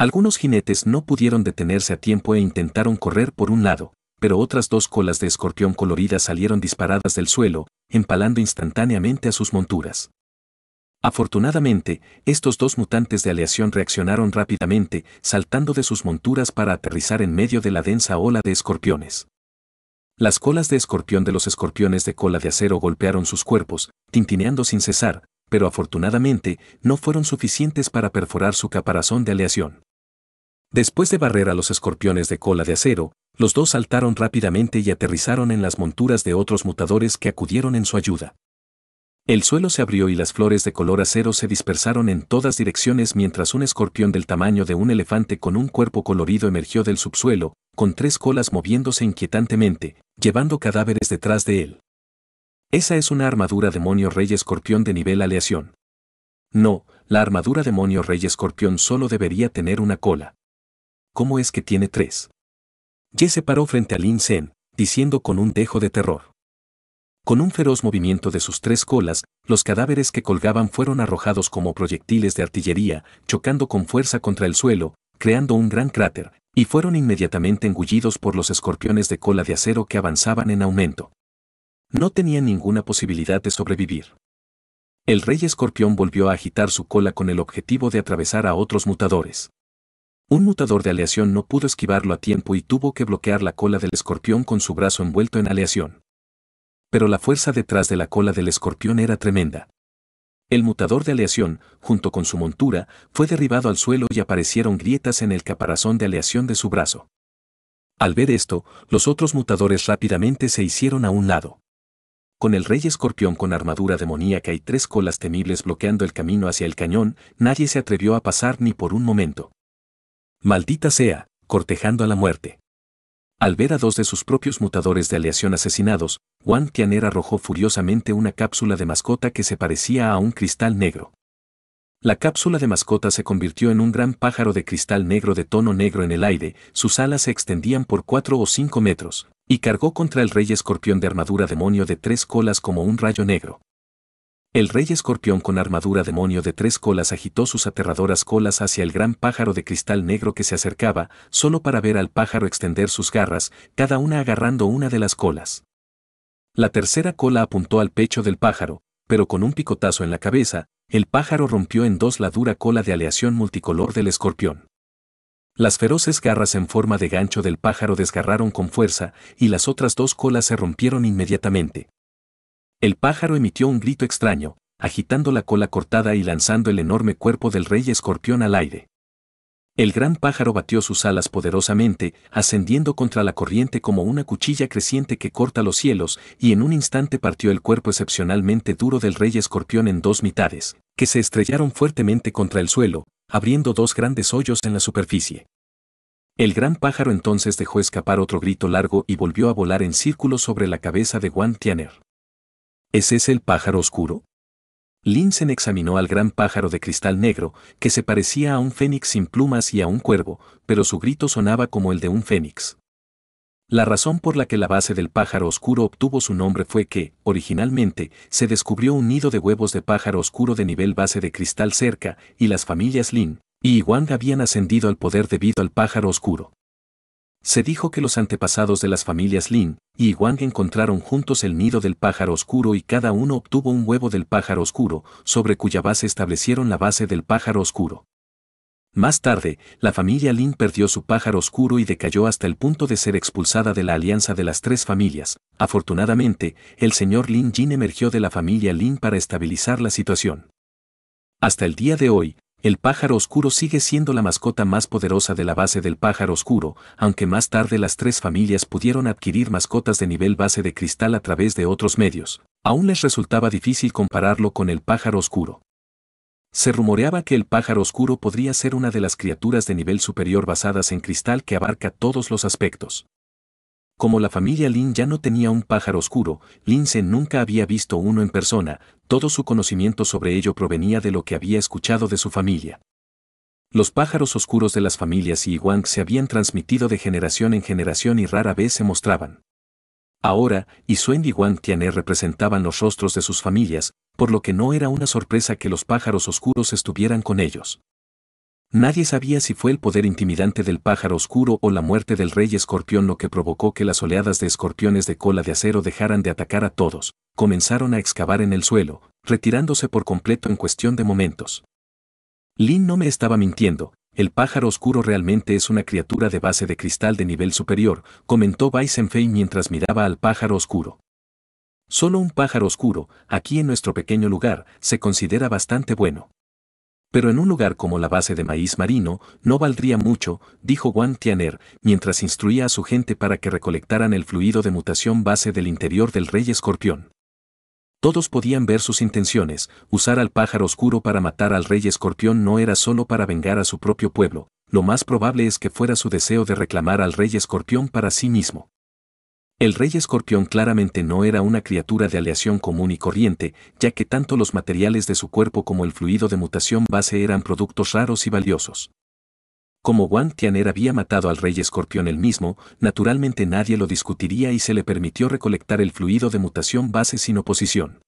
Algunos jinetes no pudieron detenerse a tiempo e intentaron correr por un lado, pero otras dos colas de escorpión coloridas salieron disparadas del suelo, empalando instantáneamente a sus monturas. Afortunadamente, estos dos mutantes de aleación reaccionaron rápidamente, saltando de sus monturas para aterrizar en medio de la densa ola de escorpiones. Las colas de escorpión de los escorpiones de cola de acero golpearon sus cuerpos, tintineando sin cesar, pero afortunadamente no fueron suficientes para perforar su caparazón de aleación. Después de barrer a los escorpiones de cola de acero, los dos saltaron rápidamente y aterrizaron en las monturas de otros mutadores que acudieron en su ayuda. El suelo se abrió y las flores de color acero se dispersaron en todas direcciones mientras un escorpión del tamaño de un elefante con un cuerpo colorido emergió del subsuelo, con tres colas moviéndose inquietantemente, llevando cadáveres detrás de él. Esa es una armadura demonio rey escorpión de nivel aleación. No, la armadura demonio rey escorpión solo debería tener una cola. ¿cómo es que tiene tres? Ye se paró frente a Lin Sen, diciendo con un dejo de terror. Con un feroz movimiento de sus tres colas, los cadáveres que colgaban fueron arrojados como proyectiles de artillería, chocando con fuerza contra el suelo, creando un gran cráter, y fueron inmediatamente engullidos por los escorpiones de cola de acero que avanzaban en aumento. No tenían ninguna posibilidad de sobrevivir. El rey escorpión volvió a agitar su cola con el objetivo de atravesar a otros mutadores. Un mutador de aleación no pudo esquivarlo a tiempo y tuvo que bloquear la cola del escorpión con su brazo envuelto en aleación. Pero la fuerza detrás de la cola del escorpión era tremenda. El mutador de aleación, junto con su montura, fue derribado al suelo y aparecieron grietas en el caparazón de aleación de su brazo. Al ver esto, los otros mutadores rápidamente se hicieron a un lado. Con el rey escorpión con armadura demoníaca y tres colas temibles bloqueando el camino hacia el cañón, nadie se atrevió a pasar ni por un momento. Maldita sea, cortejando a la muerte. Al ver a dos de sus propios mutadores de aleación asesinados, Wang Tianer arrojó furiosamente una cápsula de mascota que se parecía a un cristal negro. La cápsula de mascota se convirtió en un gran pájaro de cristal negro de tono negro en el aire, sus alas se extendían por cuatro o cinco metros, y cargó contra el rey escorpión de armadura demonio de tres colas como un rayo negro. El rey escorpión con armadura demonio de tres colas agitó sus aterradoras colas hacia el gran pájaro de cristal negro que se acercaba, solo para ver al pájaro extender sus garras, cada una agarrando una de las colas. La tercera cola apuntó al pecho del pájaro, pero con un picotazo en la cabeza, el pájaro rompió en dos la dura cola de aleación multicolor del escorpión. Las feroces garras en forma de gancho del pájaro desgarraron con fuerza y las otras dos colas se rompieron inmediatamente. El pájaro emitió un grito extraño, agitando la cola cortada y lanzando el enorme cuerpo del rey escorpión al aire. El gran pájaro batió sus alas poderosamente, ascendiendo contra la corriente como una cuchilla creciente que corta los cielos, y en un instante partió el cuerpo excepcionalmente duro del rey escorpión en dos mitades, que se estrellaron fuertemente contra el suelo, abriendo dos grandes hoyos en la superficie. El gran pájaro entonces dejó escapar otro grito largo y volvió a volar en círculo sobre la cabeza de Juan Tianer. ¿Es ese el pájaro oscuro? Linsen examinó al gran pájaro de cristal negro, que se parecía a un fénix sin plumas y a un cuervo, pero su grito sonaba como el de un fénix. La razón por la que la base del pájaro oscuro obtuvo su nombre fue que, originalmente, se descubrió un nido de huevos de pájaro oscuro de nivel base de cristal cerca, y las familias Lin y Wang habían ascendido al poder debido al pájaro oscuro. Se dijo que los antepasados de las familias Lin y Wang encontraron juntos el nido del pájaro oscuro y cada uno obtuvo un huevo del pájaro oscuro, sobre cuya base establecieron la base del pájaro oscuro. Más tarde, la familia Lin perdió su pájaro oscuro y decayó hasta el punto de ser expulsada de la alianza de las tres familias. Afortunadamente, el señor Lin Jin emergió de la familia Lin para estabilizar la situación. Hasta el día de hoy, el pájaro oscuro sigue siendo la mascota más poderosa de la base del pájaro oscuro, aunque más tarde las tres familias pudieron adquirir mascotas de nivel base de cristal a través de otros medios. Aún les resultaba difícil compararlo con el pájaro oscuro. Se rumoreaba que el pájaro oscuro podría ser una de las criaturas de nivel superior basadas en cristal que abarca todos los aspectos. Como la familia Lin ya no tenía un pájaro oscuro, Lin Sen nunca había visto uno en persona, todo su conocimiento sobre ello provenía de lo que había escuchado de su familia. Los pájaros oscuros de las familias Wang se habían transmitido de generación en generación y rara vez se mostraban. Ahora, Suen y Wang Tiané representaban los rostros de sus familias, por lo que no era una sorpresa que los pájaros oscuros estuvieran con ellos. Nadie sabía si fue el poder intimidante del pájaro oscuro o la muerte del rey escorpión lo que provocó que las oleadas de escorpiones de cola de acero dejaran de atacar a todos, comenzaron a excavar en el suelo, retirándose por completo en cuestión de momentos. Lin no me estaba mintiendo, el pájaro oscuro realmente es una criatura de base de cristal de nivel superior, comentó weisenfein mientras miraba al pájaro oscuro. Solo un pájaro oscuro, aquí en nuestro pequeño lugar, se considera bastante bueno. Pero en un lugar como la base de maíz marino, no valdría mucho, dijo Juan Tianer, mientras instruía a su gente para que recolectaran el fluido de mutación base del interior del rey escorpión. Todos podían ver sus intenciones, usar al pájaro oscuro para matar al rey escorpión no era solo para vengar a su propio pueblo, lo más probable es que fuera su deseo de reclamar al rey escorpión para sí mismo. El rey escorpión claramente no era una criatura de aleación común y corriente, ya que tanto los materiales de su cuerpo como el fluido de mutación base eran productos raros y valiosos. Como Guan Tianer había matado al rey escorpión él mismo, naturalmente nadie lo discutiría y se le permitió recolectar el fluido de mutación base sin oposición.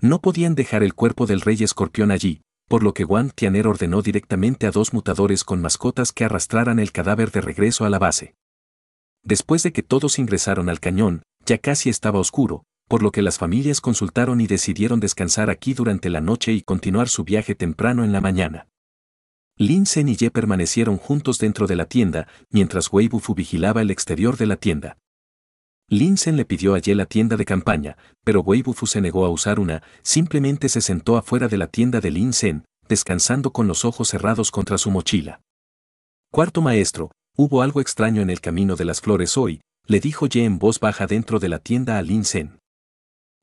No podían dejar el cuerpo del rey escorpión allí, por lo que Guan Tianer ordenó directamente a dos mutadores con mascotas que arrastraran el cadáver de regreso a la base. Después de que todos ingresaron al cañón, ya casi estaba oscuro, por lo que las familias consultaron y decidieron descansar aquí durante la noche y continuar su viaje temprano en la mañana. Lin Sen y Ye permanecieron juntos dentro de la tienda, mientras Wei vigilaba el exterior de la tienda. Lin Sen le pidió a Ye la tienda de campaña, pero Wei se negó a usar una, simplemente se sentó afuera de la tienda de Lin Sen, descansando con los ojos cerrados contra su mochila. Cuarto maestro, Hubo algo extraño en el camino de las flores hoy, le dijo Ye en voz baja dentro de la tienda a Lin Sen.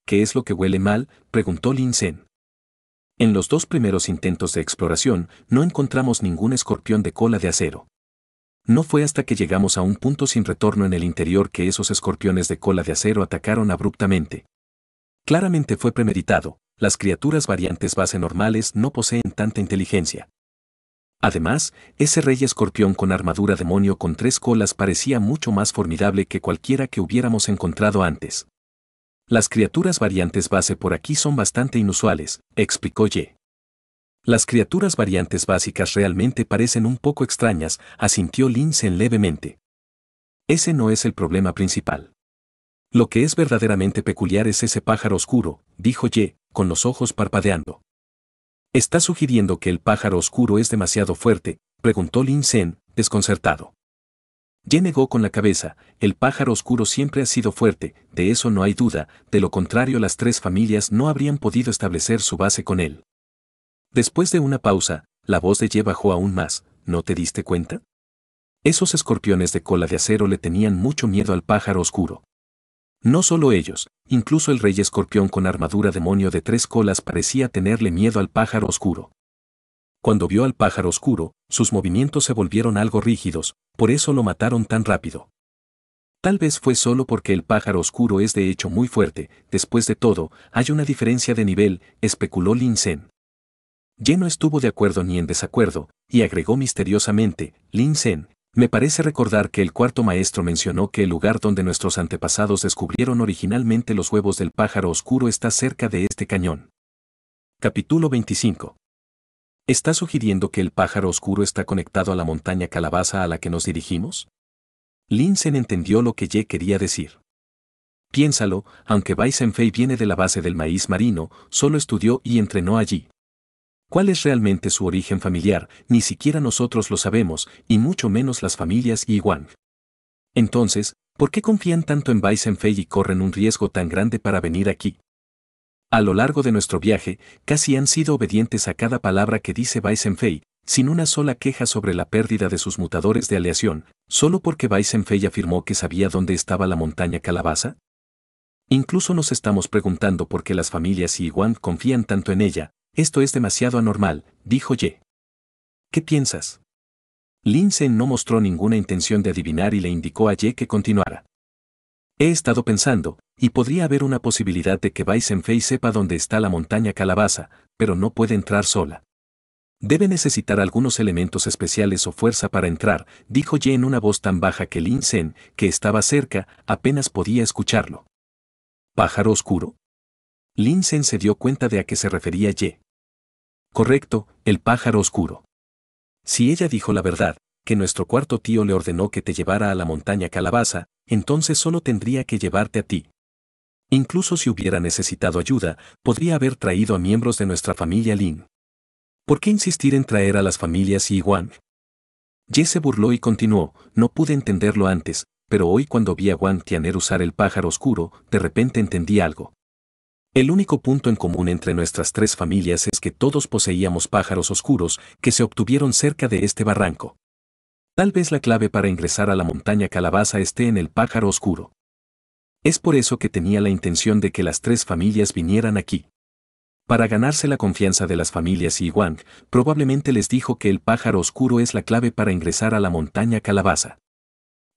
¿Qué es lo que huele mal? preguntó Lin Sen. En los dos primeros intentos de exploración no encontramos ningún escorpión de cola de acero. No fue hasta que llegamos a un punto sin retorno en el interior que esos escorpiones de cola de acero atacaron abruptamente. Claramente fue premeditado, las criaturas variantes base normales no poseen tanta inteligencia. Además, ese rey escorpión con armadura demonio con tres colas parecía mucho más formidable que cualquiera que hubiéramos encontrado antes. Las criaturas variantes base por aquí son bastante inusuales, explicó Ye. Las criaturas variantes básicas realmente parecen un poco extrañas, asintió Linsen levemente. Ese no es el problema principal. Lo que es verdaderamente peculiar es ese pájaro oscuro, dijo Ye, con los ojos parpadeando. ¿Está sugiriendo que el pájaro oscuro es demasiado fuerte? preguntó Lin Sen, desconcertado. Ye negó con la cabeza, el pájaro oscuro siempre ha sido fuerte, de eso no hay duda, de lo contrario las tres familias no habrían podido establecer su base con él. Después de una pausa, la voz de Ye bajó aún más, ¿no te diste cuenta? Esos escorpiones de cola de acero le tenían mucho miedo al pájaro oscuro. No solo ellos, incluso el rey escorpión con armadura demonio de tres colas parecía tenerle miedo al pájaro oscuro. Cuando vio al pájaro oscuro, sus movimientos se volvieron algo rígidos, por eso lo mataron tan rápido. Tal vez fue solo porque el pájaro oscuro es de hecho muy fuerte, después de todo, hay una diferencia de nivel, especuló Lin Sen. Ye no estuvo de acuerdo ni en desacuerdo, y agregó misteriosamente, Lin Sen, me parece recordar que el cuarto maestro mencionó que el lugar donde nuestros antepasados descubrieron originalmente los huevos del pájaro oscuro está cerca de este cañón. Capítulo 25. ¿Está sugiriendo que el pájaro oscuro está conectado a la montaña calabaza a la que nos dirigimos? Linsen entendió lo que Ye quería decir. Piénsalo, aunque Fei viene de la base del maíz marino, solo estudió y entrenó allí. Cuál es realmente su origen familiar, ni siquiera nosotros lo sabemos, y mucho menos las familias Wang. Entonces, ¿por qué confían tanto en Senfei y corren un riesgo tan grande para venir aquí? A lo largo de nuestro viaje, casi han sido obedientes a cada palabra que dice Fei, sin una sola queja sobre la pérdida de sus mutadores de aleación, solo porque Fei afirmó que sabía dónde estaba la montaña Calabaza? Incluso nos estamos preguntando por qué las familias y Wang confían tanto en ella, esto es demasiado anormal, dijo Ye. ¿Qué piensas? Lin Sen no mostró ninguna intención de adivinar y le indicó a Ye que continuara. He estado pensando, y podría haber una posibilidad de que Bai y sepa dónde está la montaña calabaza, pero no puede entrar sola. Debe necesitar algunos elementos especiales o fuerza para entrar, dijo Ye en una voz tan baja que Lin Sen, que estaba cerca, apenas podía escucharlo. ¿Pájaro oscuro? Lin Sen se dio cuenta de a qué se refería Ye. Correcto, el pájaro oscuro. Si ella dijo la verdad, que nuestro cuarto tío le ordenó que te llevara a la montaña calabaza, entonces solo tendría que llevarte a ti. Incluso si hubiera necesitado ayuda, podría haber traído a miembros de nuestra familia Lin. ¿Por qué insistir en traer a las familias y Wang? Jesse se burló y continuó, no pude entenderlo antes, pero hoy cuando vi a Wang Tianer usar el pájaro oscuro, de repente entendí algo. El único punto en común entre nuestras tres familias es que todos poseíamos pájaros oscuros que se obtuvieron cerca de este barranco. Tal vez la clave para ingresar a la montaña calabaza esté en el pájaro oscuro. Es por eso que tenía la intención de que las tres familias vinieran aquí. Para ganarse la confianza de las familias y Wang, probablemente les dijo que el pájaro oscuro es la clave para ingresar a la montaña calabaza.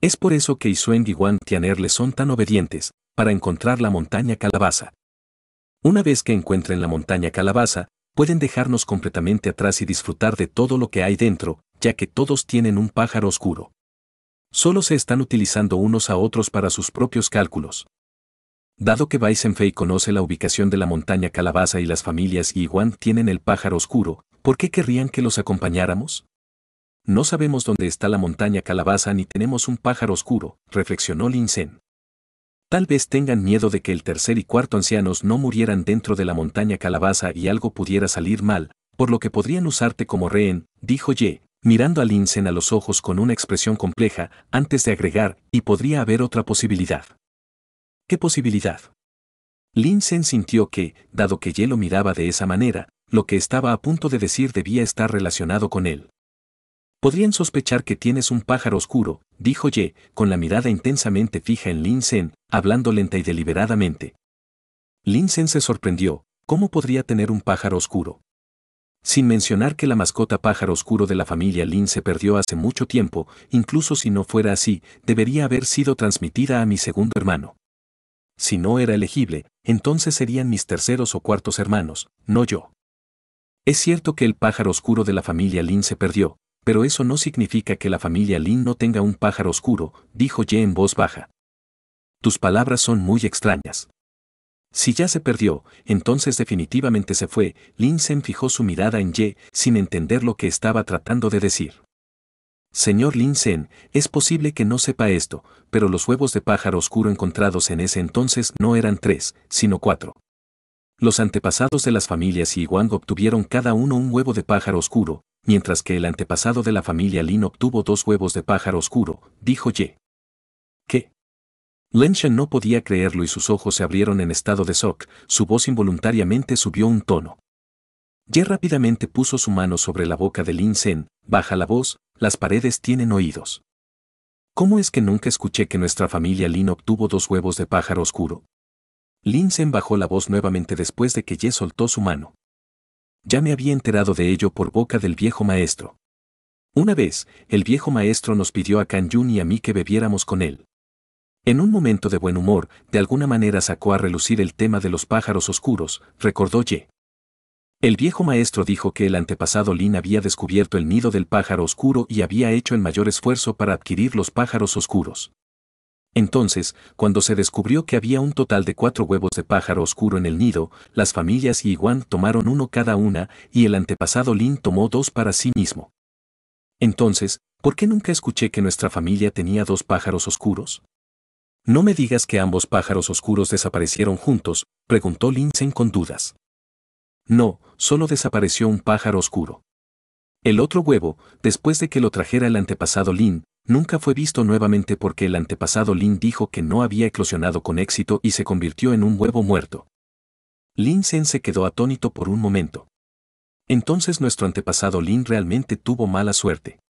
Es por eso que Isuen y Wang Tianer le son tan obedientes, para encontrar la montaña calabaza. Una vez que encuentren la montaña calabaza, pueden dejarnos completamente atrás y disfrutar de todo lo que hay dentro, ya que todos tienen un pájaro oscuro. Solo se están utilizando unos a otros para sus propios cálculos. Dado que Baisenfei conoce la ubicación de la montaña calabaza y las familias Yiwan tienen el pájaro oscuro, ¿por qué querrían que los acompañáramos? No sabemos dónde está la montaña calabaza ni tenemos un pájaro oscuro, reflexionó Lin Sen. Tal vez tengan miedo de que el tercer y cuarto ancianos no murieran dentro de la montaña calabaza y algo pudiera salir mal, por lo que podrían usarte como rehén, dijo Ye, mirando a Linsen a los ojos con una expresión compleja, antes de agregar, y podría haber otra posibilidad. ¿Qué posibilidad? Linsen sintió que, dado que Ye lo miraba de esa manera, lo que estaba a punto de decir debía estar relacionado con él. Podrían sospechar que tienes un pájaro oscuro, dijo Ye, con la mirada intensamente fija en Lin Sen, hablando lenta y deliberadamente. Lin Sen se sorprendió, ¿cómo podría tener un pájaro oscuro? Sin mencionar que la mascota pájaro oscuro de la familia Lin se perdió hace mucho tiempo, incluso si no fuera así, debería haber sido transmitida a mi segundo hermano. Si no era elegible, entonces serían mis terceros o cuartos hermanos, no yo. Es cierto que el pájaro oscuro de la familia Lin se perdió, pero eso no significa que la familia Lin no tenga un pájaro oscuro, dijo Ye en voz baja. Tus palabras son muy extrañas. Si ya se perdió, entonces definitivamente se fue, Lin Sen fijó su mirada en Ye, sin entender lo que estaba tratando de decir. Señor Lin Sen, es posible que no sepa esto, pero los huevos de pájaro oscuro encontrados en ese entonces no eran tres, sino cuatro. Los antepasados de las familias Wang obtuvieron cada uno un huevo de pájaro oscuro, mientras que el antepasado de la familia Lin obtuvo dos huevos de pájaro oscuro, dijo Ye. ¿Qué? Len no podía creerlo y sus ojos se abrieron en estado de shock, su voz involuntariamente subió un tono. Ye rápidamente puso su mano sobre la boca de Lin Sen, baja la voz, las paredes tienen oídos. ¿Cómo es que nunca escuché que nuestra familia Lin obtuvo dos huevos de pájaro oscuro? Lin Sen bajó la voz nuevamente después de que Ye soltó su mano. Ya me había enterado de ello por boca del viejo maestro. Una vez, el viejo maestro nos pidió a Kan y a mí que bebiéramos con él. En un momento de buen humor, de alguna manera sacó a relucir el tema de los pájaros oscuros, recordó Ye. El viejo maestro dijo que el antepasado Lin había descubierto el nido del pájaro oscuro y había hecho el mayor esfuerzo para adquirir los pájaros oscuros. Entonces, cuando se descubrió que había un total de cuatro huevos de pájaro oscuro en el nido, las familias y Wan tomaron uno cada una y el antepasado Lin tomó dos para sí mismo. Entonces, ¿por qué nunca escuché que nuestra familia tenía dos pájaros oscuros? No me digas que ambos pájaros oscuros desaparecieron juntos, preguntó Lin Sen con dudas. No, solo desapareció un pájaro oscuro. El otro huevo, después de que lo trajera el antepasado Lin, nunca fue visto nuevamente porque el antepasado Lin dijo que no había eclosionado con éxito y se convirtió en un huevo muerto. Lin Sen se quedó atónito por un momento. Entonces nuestro antepasado Lin realmente tuvo mala suerte.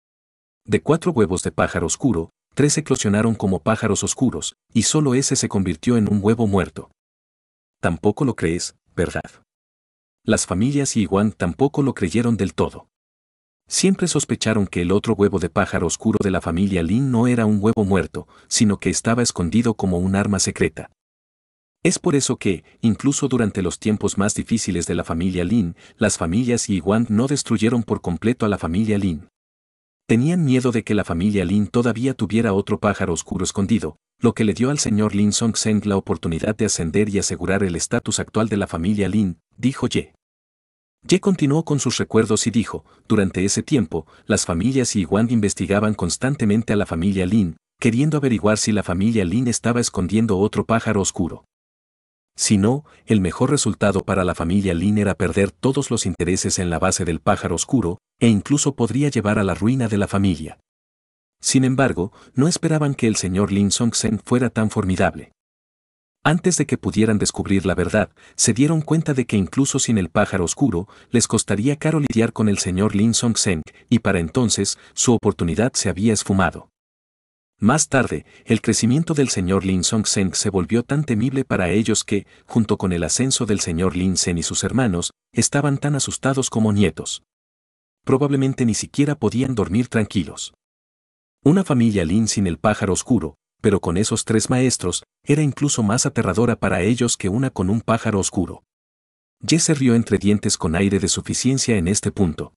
De cuatro huevos de pájaro oscuro, tres eclosionaron como pájaros oscuros, y solo ese se convirtió en un huevo muerto. Tampoco lo crees, ¿verdad? Las familias Iguan tampoco lo creyeron del todo. Siempre sospecharon que el otro huevo de pájaro oscuro de la familia Lin no era un huevo muerto, sino que estaba escondido como un arma secreta. Es por eso que, incluso durante los tiempos más difíciles de la familia Lin, las familias Wang no destruyeron por completo a la familia Lin. Tenían miedo de que la familia Lin todavía tuviera otro pájaro oscuro escondido, lo que le dio al señor Lin Song-seng la oportunidad de ascender y asegurar el estatus actual de la familia Lin, dijo Ye. Ye continuó con sus recuerdos y dijo, durante ese tiempo, las familias y Wang investigaban constantemente a la familia Lin, queriendo averiguar si la familia Lin estaba escondiendo otro pájaro oscuro. Si no, el mejor resultado para la familia Lin era perder todos los intereses en la base del pájaro oscuro, e incluso podría llevar a la ruina de la familia. Sin embargo, no esperaban que el señor Lin Song-sen fuera tan formidable. Antes de que pudieran descubrir la verdad, se dieron cuenta de que incluso sin el pájaro oscuro, les costaría caro lidiar con el señor Lin Song Seng, y para entonces, su oportunidad se había esfumado. Más tarde, el crecimiento del señor Lin Song Seng se volvió tan temible para ellos que, junto con el ascenso del señor Lin Sen y sus hermanos, estaban tan asustados como nietos. Probablemente ni siquiera podían dormir tranquilos. Una familia Lin sin el pájaro oscuro, pero con esos tres maestros, era incluso más aterradora para ellos que una con un pájaro oscuro. Ye se rió entre dientes con aire de suficiencia en este punto.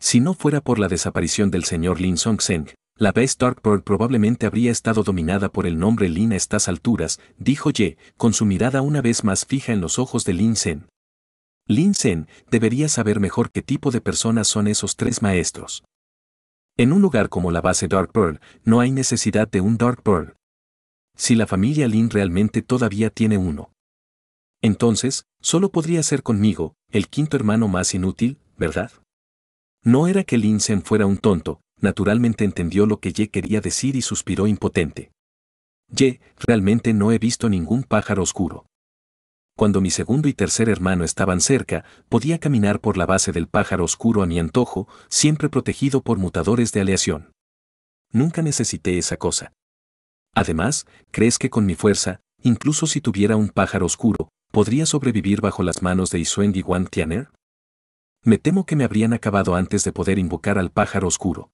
Si no fuera por la desaparición del señor Lin Song-seng, la Base Dark Bird probablemente habría estado dominada por el nombre Lin a estas alturas, dijo Ye, con su mirada una vez más fija en los ojos de Lin Sen. Lin Sen debería saber mejor qué tipo de personas son esos tres maestros. En un lugar como la base Dark Pearl, no hay necesidad de un Dark Pearl. Si la familia Lin realmente todavía tiene uno. Entonces, solo podría ser conmigo, el quinto hermano más inútil, ¿verdad? No era que Lin Sen fuera un tonto, naturalmente entendió lo que Ye quería decir y suspiró impotente. Ye, realmente no he visto ningún pájaro oscuro cuando mi segundo y tercer hermano estaban cerca, podía caminar por la base del pájaro oscuro a mi antojo, siempre protegido por mutadores de aleación. Nunca necesité esa cosa. Además, crees que con mi fuerza, incluso si tuviera un pájaro oscuro, podría sobrevivir bajo las manos de Isueng y Wang Tianer? Me temo que me habrían acabado antes de poder invocar al pájaro oscuro.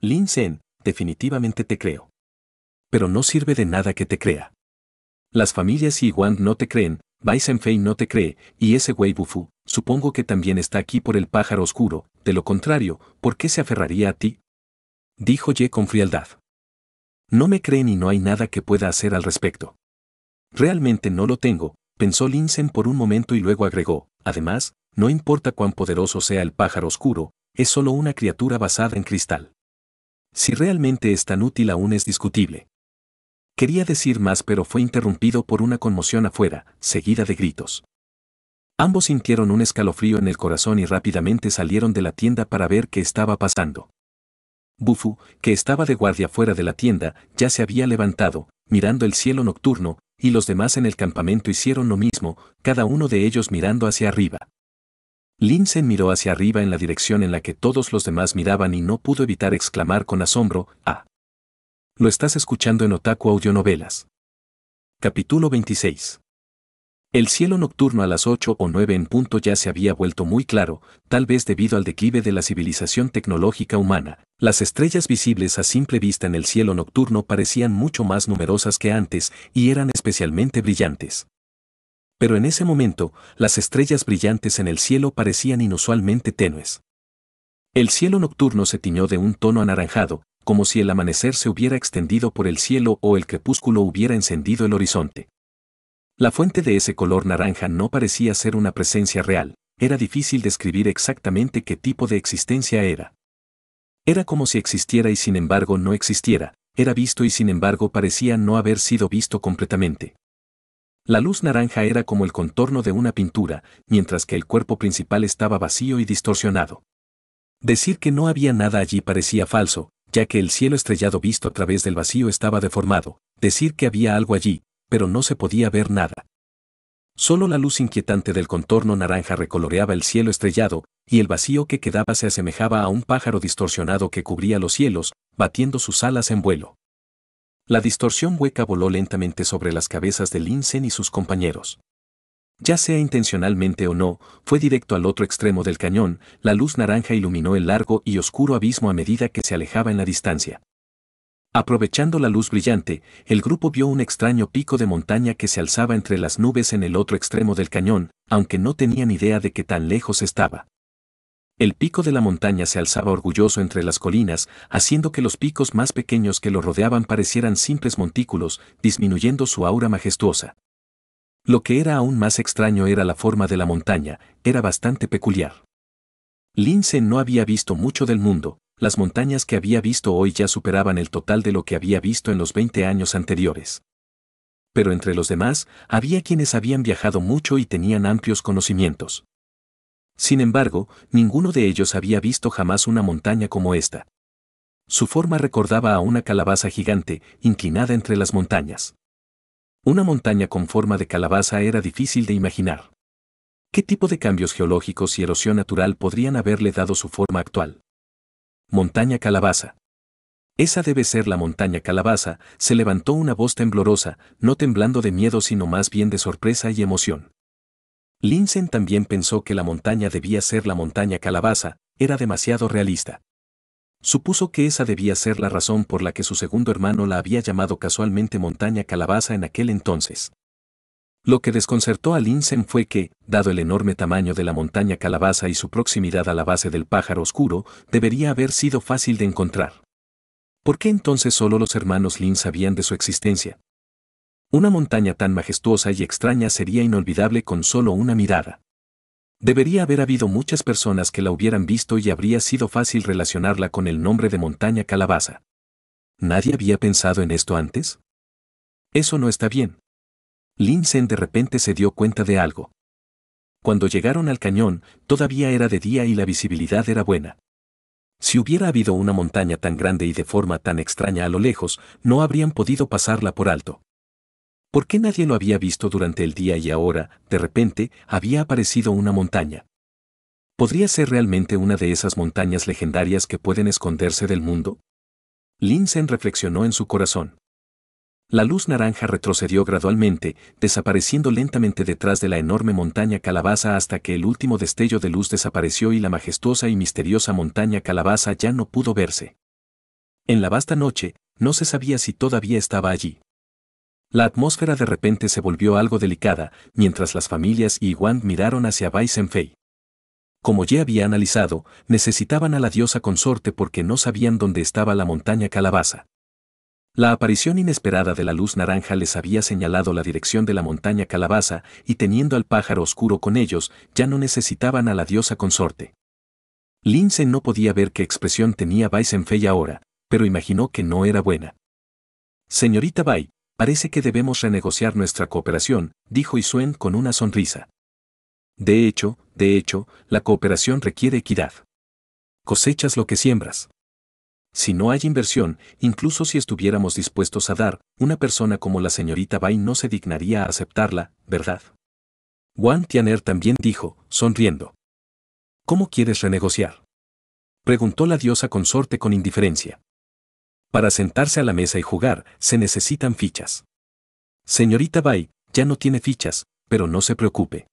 Lin Sen, definitivamente te creo. Pero no sirve de nada que te crea. Las familias y Wang no te creen, Bai no te cree, y ese wey Bufu, supongo que también está aquí por el pájaro oscuro, de lo contrario, ¿por qué se aferraría a ti? Dijo Ye con frialdad. No me creen y no hay nada que pueda hacer al respecto. Realmente no lo tengo, pensó Linsen por un momento y luego agregó, además, no importa cuán poderoso sea el pájaro oscuro, es solo una criatura basada en cristal. Si realmente es tan útil aún es discutible. Quería decir más pero fue interrumpido por una conmoción afuera, seguida de gritos. Ambos sintieron un escalofrío en el corazón y rápidamente salieron de la tienda para ver qué estaba pasando. Bufu, que estaba de guardia fuera de la tienda, ya se había levantado, mirando el cielo nocturno, y los demás en el campamento hicieron lo mismo, cada uno de ellos mirando hacia arriba. Linsen miró hacia arriba en la dirección en la que todos los demás miraban y no pudo evitar exclamar con asombro, ¡Ah! Lo estás escuchando en Otaku Audionovelas. Capítulo 26. El cielo nocturno a las 8 o 9 en punto ya se había vuelto muy claro, tal vez debido al declive de la civilización tecnológica humana. Las estrellas visibles a simple vista en el cielo nocturno parecían mucho más numerosas que antes y eran especialmente brillantes. Pero en ese momento, las estrellas brillantes en el cielo parecían inusualmente tenues. El cielo nocturno se tiñó de un tono anaranjado, como si el amanecer se hubiera extendido por el cielo o el crepúsculo hubiera encendido el horizonte. La fuente de ese color naranja no parecía ser una presencia real, era difícil describir exactamente qué tipo de existencia era. Era como si existiera y sin embargo no existiera, era visto y sin embargo parecía no haber sido visto completamente. La luz naranja era como el contorno de una pintura, mientras que el cuerpo principal estaba vacío y distorsionado. Decir que no había nada allí parecía falso, ya que el cielo estrellado visto a través del vacío estaba deformado, decir que había algo allí, pero no se podía ver nada. Solo la luz inquietante del contorno naranja recoloreaba el cielo estrellado, y el vacío que quedaba se asemejaba a un pájaro distorsionado que cubría los cielos, batiendo sus alas en vuelo. La distorsión hueca voló lentamente sobre las cabezas de Linsen y sus compañeros. Ya sea intencionalmente o no, fue directo al otro extremo del cañón, la luz naranja iluminó el largo y oscuro abismo a medida que se alejaba en la distancia. Aprovechando la luz brillante, el grupo vio un extraño pico de montaña que se alzaba entre las nubes en el otro extremo del cañón, aunque no tenían idea de que tan lejos estaba. El pico de la montaña se alzaba orgulloso entre las colinas, haciendo que los picos más pequeños que lo rodeaban parecieran simples montículos, disminuyendo su aura majestuosa. Lo que era aún más extraño era la forma de la montaña, era bastante peculiar. Lince no había visto mucho del mundo, las montañas que había visto hoy ya superaban el total de lo que había visto en los 20 años anteriores. Pero entre los demás, había quienes habían viajado mucho y tenían amplios conocimientos. Sin embargo, ninguno de ellos había visto jamás una montaña como esta. Su forma recordaba a una calabaza gigante, inclinada entre las montañas. Una montaña con forma de calabaza era difícil de imaginar. ¿Qué tipo de cambios geológicos y erosión natural podrían haberle dado su forma actual? Montaña Calabaza. Esa debe ser la montaña Calabaza, se levantó una voz temblorosa, no temblando de miedo sino más bien de sorpresa y emoción. Linsen también pensó que la montaña debía ser la montaña Calabaza, era demasiado realista. Supuso que esa debía ser la razón por la que su segundo hermano la había llamado casualmente montaña calabaza en aquel entonces. Lo que desconcertó a Linsen fue que, dado el enorme tamaño de la montaña calabaza y su proximidad a la base del pájaro oscuro, debería haber sido fácil de encontrar. ¿Por qué entonces solo los hermanos Lin sabían de su existencia? Una montaña tan majestuosa y extraña sería inolvidable con solo una mirada. Debería haber habido muchas personas que la hubieran visto y habría sido fácil relacionarla con el nombre de montaña calabaza. ¿Nadie había pensado en esto antes? Eso no está bien. Linsen de repente se dio cuenta de algo. Cuando llegaron al cañón, todavía era de día y la visibilidad era buena. Si hubiera habido una montaña tan grande y de forma tan extraña a lo lejos, no habrían podido pasarla por alto. ¿Por qué nadie lo había visto durante el día y ahora, de repente, había aparecido una montaña? ¿Podría ser realmente una de esas montañas legendarias que pueden esconderse del mundo? Linsen reflexionó en su corazón. La luz naranja retrocedió gradualmente, desapareciendo lentamente detrás de la enorme montaña calabaza hasta que el último destello de luz desapareció y la majestuosa y misteriosa montaña calabaza ya no pudo verse. En la vasta noche, no se sabía si todavía estaba allí. La atmósfera de repente se volvió algo delicada mientras las familias y Wang miraron hacia Bai Fei. Como ya había analizado, necesitaban a la diosa consorte porque no sabían dónde estaba la montaña calabaza. La aparición inesperada de la luz naranja les había señalado la dirección de la montaña calabaza y teniendo al pájaro oscuro con ellos, ya no necesitaban a la diosa consorte. Lince no podía ver qué expresión tenía Bai ahora, pero imaginó que no era buena. Señorita Bai, Parece que debemos renegociar nuestra cooperación, dijo Isuen con una sonrisa. De hecho, de hecho, la cooperación requiere equidad. Cosechas lo que siembras. Si no hay inversión, incluso si estuviéramos dispuestos a dar, una persona como la señorita Bai no se dignaría a aceptarla, ¿verdad? Wang Tianer también dijo, sonriendo. ¿Cómo quieres renegociar? Preguntó la diosa consorte con indiferencia. Para sentarse a la mesa y jugar, se necesitan fichas. Señorita Bay, ya no tiene fichas, pero no se preocupe.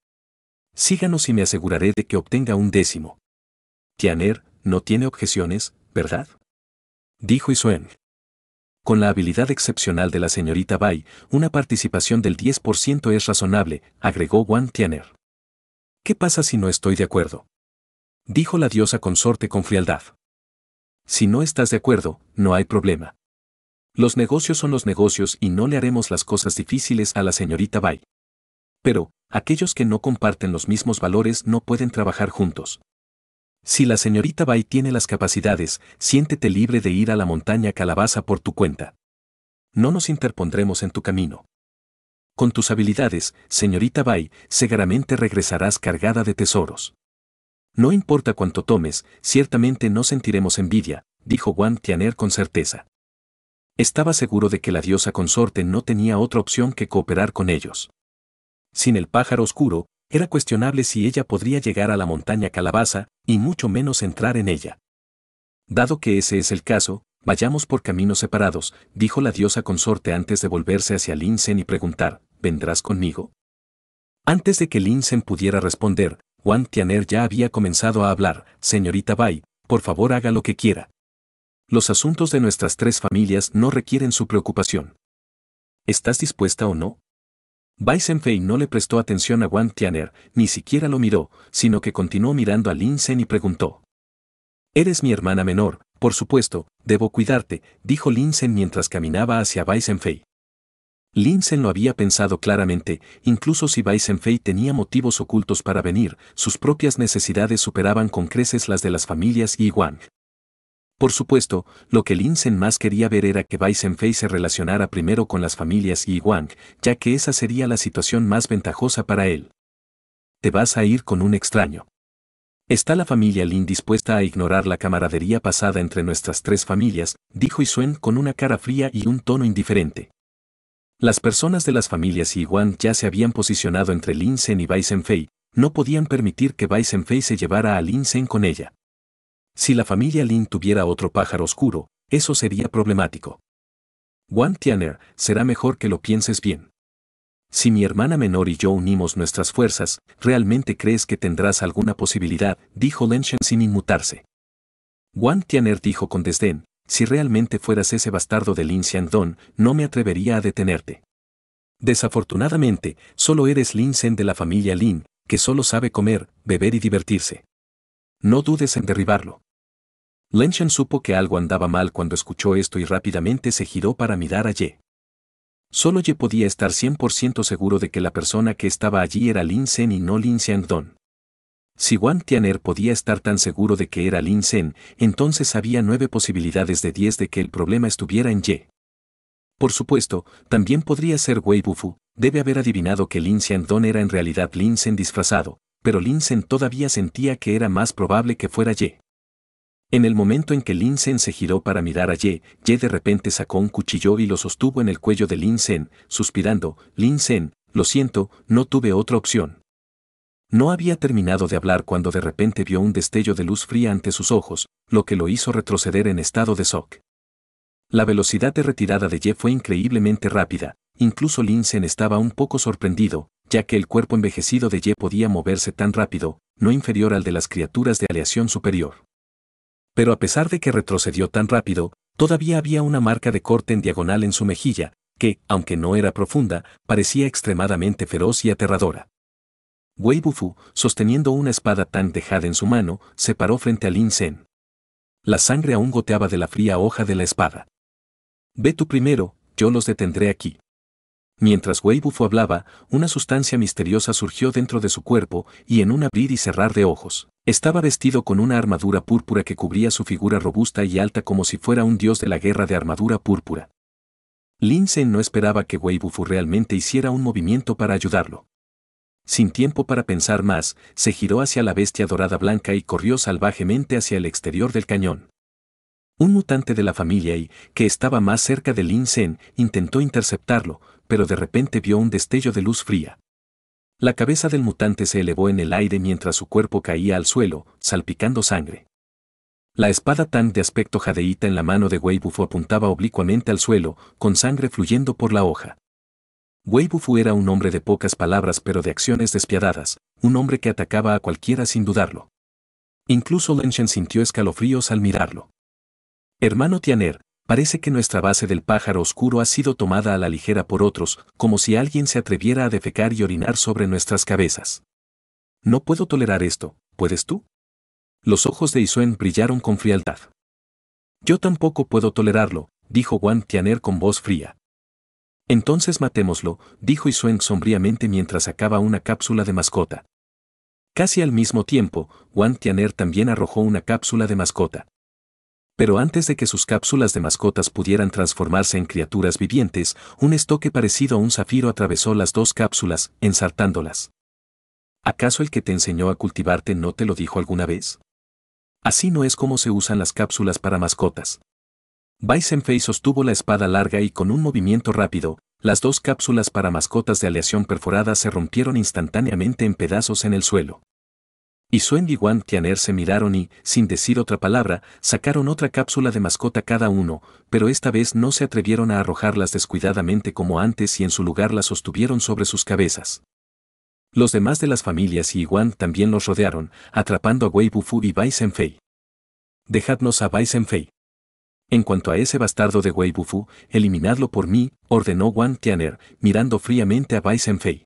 Síganos y me aseguraré de que obtenga un décimo. Tianer, no tiene objeciones, ¿verdad? Dijo Isuen. Con la habilidad excepcional de la señorita Bai, una participación del 10% es razonable, agregó Wan Tianer. ¿Qué pasa si no estoy de acuerdo? Dijo la diosa consorte con frialdad. Si no estás de acuerdo, no hay problema. Los negocios son los negocios y no le haremos las cosas difíciles a la señorita Bai. Pero, aquellos que no comparten los mismos valores no pueden trabajar juntos. Si la señorita Bai tiene las capacidades, siéntete libre de ir a la montaña calabaza por tu cuenta. No nos interpondremos en tu camino. Con tus habilidades, señorita Bai, seguramente regresarás cargada de tesoros. No importa cuánto tomes, ciertamente no sentiremos envidia, dijo Guan Tianer con certeza. Estaba seguro de que la diosa consorte no tenía otra opción que cooperar con ellos. Sin el pájaro oscuro, era cuestionable si ella podría llegar a la montaña calabaza, y mucho menos entrar en ella. Dado que ese es el caso, vayamos por caminos separados, dijo la diosa consorte antes de volverse hacia Linsen y preguntar, ¿vendrás conmigo? Antes de que Linsen pudiera responder, Wang Tianer ya había comenzado a hablar, señorita Bai, por favor haga lo que quiera. Los asuntos de nuestras tres familias no requieren su preocupación. ¿Estás dispuesta o no? Bai Senfei no le prestó atención a Wang Tianer, ni siquiera lo miró, sino que continuó mirando a Lin Sen y preguntó. Eres mi hermana menor, por supuesto, debo cuidarte, dijo Lin Sen mientras caminaba hacia Bai Senfei. Linsen lo había pensado claramente, incluso si Fei tenía motivos ocultos para venir, sus propias necesidades superaban con creces las de las familias y Wang. Por supuesto, lo que Linsen más quería ver era que Fei se relacionara primero con las familias y Wang, ya que esa sería la situación más ventajosa para él. Te vas a ir con un extraño. Está la familia Lin dispuesta a ignorar la camaradería pasada entre nuestras tres familias, dijo Ysuen con una cara fría y un tono indiferente. Las personas de las familias Wan ya se habían posicionado entre Lin Sen y Bai no podían permitir que Bai Senfei se llevara a Lin Sen con ella. Si la familia Lin tuviera otro pájaro oscuro, eso sería problemático. Wan Tianer, será mejor que lo pienses bien. Si mi hermana menor y yo unimos nuestras fuerzas, ¿realmente crees que tendrás alguna posibilidad? dijo Lenshen sin inmutarse. Wan Tianer dijo con desdén, si realmente fueras ese bastardo de Lin Don, no me atrevería a detenerte. Desafortunadamente, solo eres Lin Sen de la familia Lin, que solo sabe comer, beber y divertirse. No dudes en derribarlo. Lenshan supo que algo andaba mal cuando escuchó esto y rápidamente se giró para mirar a Ye. Solo Ye podía estar 100% seguro de que la persona que estaba allí era Lin Sen y no Lin Don. Si Wang Tianer podía estar tan seguro de que era Lin Sen, entonces había nueve posibilidades de diez de que el problema estuviera en Ye. Por supuesto, también podría ser Wei Bufu, debe haber adivinado que Lin Don era en realidad Lin Sen disfrazado, pero Lin Sen todavía sentía que era más probable que fuera Ye. En el momento en que Lin Sen se giró para mirar a Ye, Ye de repente sacó un cuchillo y lo sostuvo en el cuello de Lin Sen, suspirando, Lin Sen, lo siento, no tuve otra opción. No había terminado de hablar cuando de repente vio un destello de luz fría ante sus ojos, lo que lo hizo retroceder en estado de shock. La velocidad de retirada de Ye fue increíblemente rápida, incluso Linsen estaba un poco sorprendido, ya que el cuerpo envejecido de Ye podía moverse tan rápido, no inferior al de las criaturas de aleación superior. Pero a pesar de que retrocedió tan rápido, todavía había una marca de corte en diagonal en su mejilla, que, aunque no era profunda, parecía extremadamente feroz y aterradora. Wei sosteniendo una espada tan dejada en su mano, se paró frente a Lin Sen. La sangre aún goteaba de la fría hoja de la espada. Ve tú primero, yo los detendré aquí. Mientras Wei hablaba, una sustancia misteriosa surgió dentro de su cuerpo y en un abrir y cerrar de ojos. Estaba vestido con una armadura púrpura que cubría su figura robusta y alta como si fuera un dios de la guerra de armadura púrpura. Lin Sen no esperaba que Weibufu realmente hiciera un movimiento para ayudarlo. Sin tiempo para pensar más, se giró hacia la bestia dorada blanca y corrió salvajemente hacia el exterior del cañón. Un mutante de la familia y, que estaba más cerca de Lin Sen, intentó interceptarlo, pero de repente vio un destello de luz fría. La cabeza del mutante se elevó en el aire mientras su cuerpo caía al suelo, salpicando sangre. La espada tan de aspecto jadeíta en la mano de Weibufo apuntaba oblicuamente al suelo, con sangre fluyendo por la hoja. Wei Bufu era un hombre de pocas palabras pero de acciones despiadadas, un hombre que atacaba a cualquiera sin dudarlo. Incluso Lenchen sintió escalofríos al mirarlo. Hermano Tianer, parece que nuestra base del pájaro oscuro ha sido tomada a la ligera por otros, como si alguien se atreviera a defecar y orinar sobre nuestras cabezas. No puedo tolerar esto, ¿puedes tú? Los ojos de Isuen brillaron con frialdad. Yo tampoco puedo tolerarlo, dijo Wan Tianer con voz fría. Entonces matémoslo, dijo Iswen sombríamente mientras sacaba una cápsula de mascota. Casi al mismo tiempo, Wan Tianer también arrojó una cápsula de mascota. Pero antes de que sus cápsulas de mascotas pudieran transformarse en criaturas vivientes, un estoque parecido a un zafiro atravesó las dos cápsulas, ensartándolas. ¿Acaso el que te enseñó a cultivarte no te lo dijo alguna vez? Así no es como se usan las cápsulas para mascotas. Baisenfei sostuvo la espada larga y con un movimiento rápido, las dos cápsulas para mascotas de aleación perforada se rompieron instantáneamente en pedazos en el suelo. Y Suen y Wang Tianer se miraron y, sin decir otra palabra, sacaron otra cápsula de mascota cada uno, pero esta vez no se atrevieron a arrojarlas descuidadamente como antes y en su lugar las sostuvieron sobre sus cabezas. Los demás de las familias y Wang también los rodearon, atrapando a Wei Bufu y Bai Dejadnos a Bai en cuanto a ese bastardo de Wei eliminadlo por mí, ordenó Wang Tianer, mirando fríamente a Bai Fei.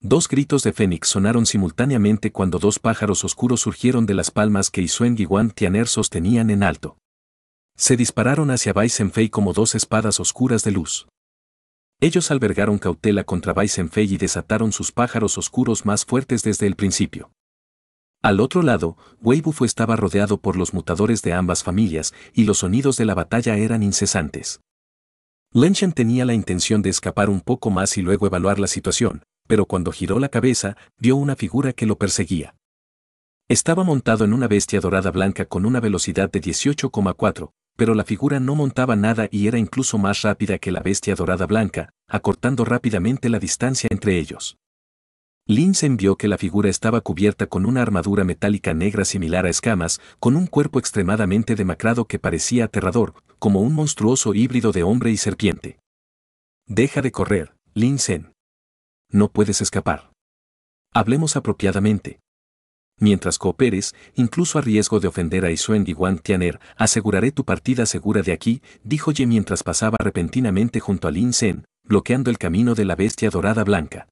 Dos gritos de fénix sonaron simultáneamente cuando dos pájaros oscuros surgieron de las palmas que Isueng y Wang Tianer sostenían en alto. Se dispararon hacia Bai como dos espadas oscuras de luz. Ellos albergaron cautela contra Bai y desataron sus pájaros oscuros más fuertes desde el principio. Al otro lado, Weibufu estaba rodeado por los mutadores de ambas familias y los sonidos de la batalla eran incesantes. Lenshan tenía la intención de escapar un poco más y luego evaluar la situación, pero cuando giró la cabeza, vio una figura que lo perseguía. Estaba montado en una bestia dorada blanca con una velocidad de 18,4, pero la figura no montaba nada y era incluso más rápida que la bestia dorada blanca, acortando rápidamente la distancia entre ellos. Linsen vio que la figura estaba cubierta con una armadura metálica negra similar a escamas, con un cuerpo extremadamente demacrado que parecía aterrador, como un monstruoso híbrido de hombre y serpiente. Deja de correr, Linsen. No puedes escapar. Hablemos apropiadamente. Mientras cooperes, incluso a riesgo de ofender a Isuen y Wang Tianer, aseguraré tu partida segura de aquí, dijo Ye mientras pasaba repentinamente junto a Lin Sen, bloqueando el camino de la bestia dorada blanca.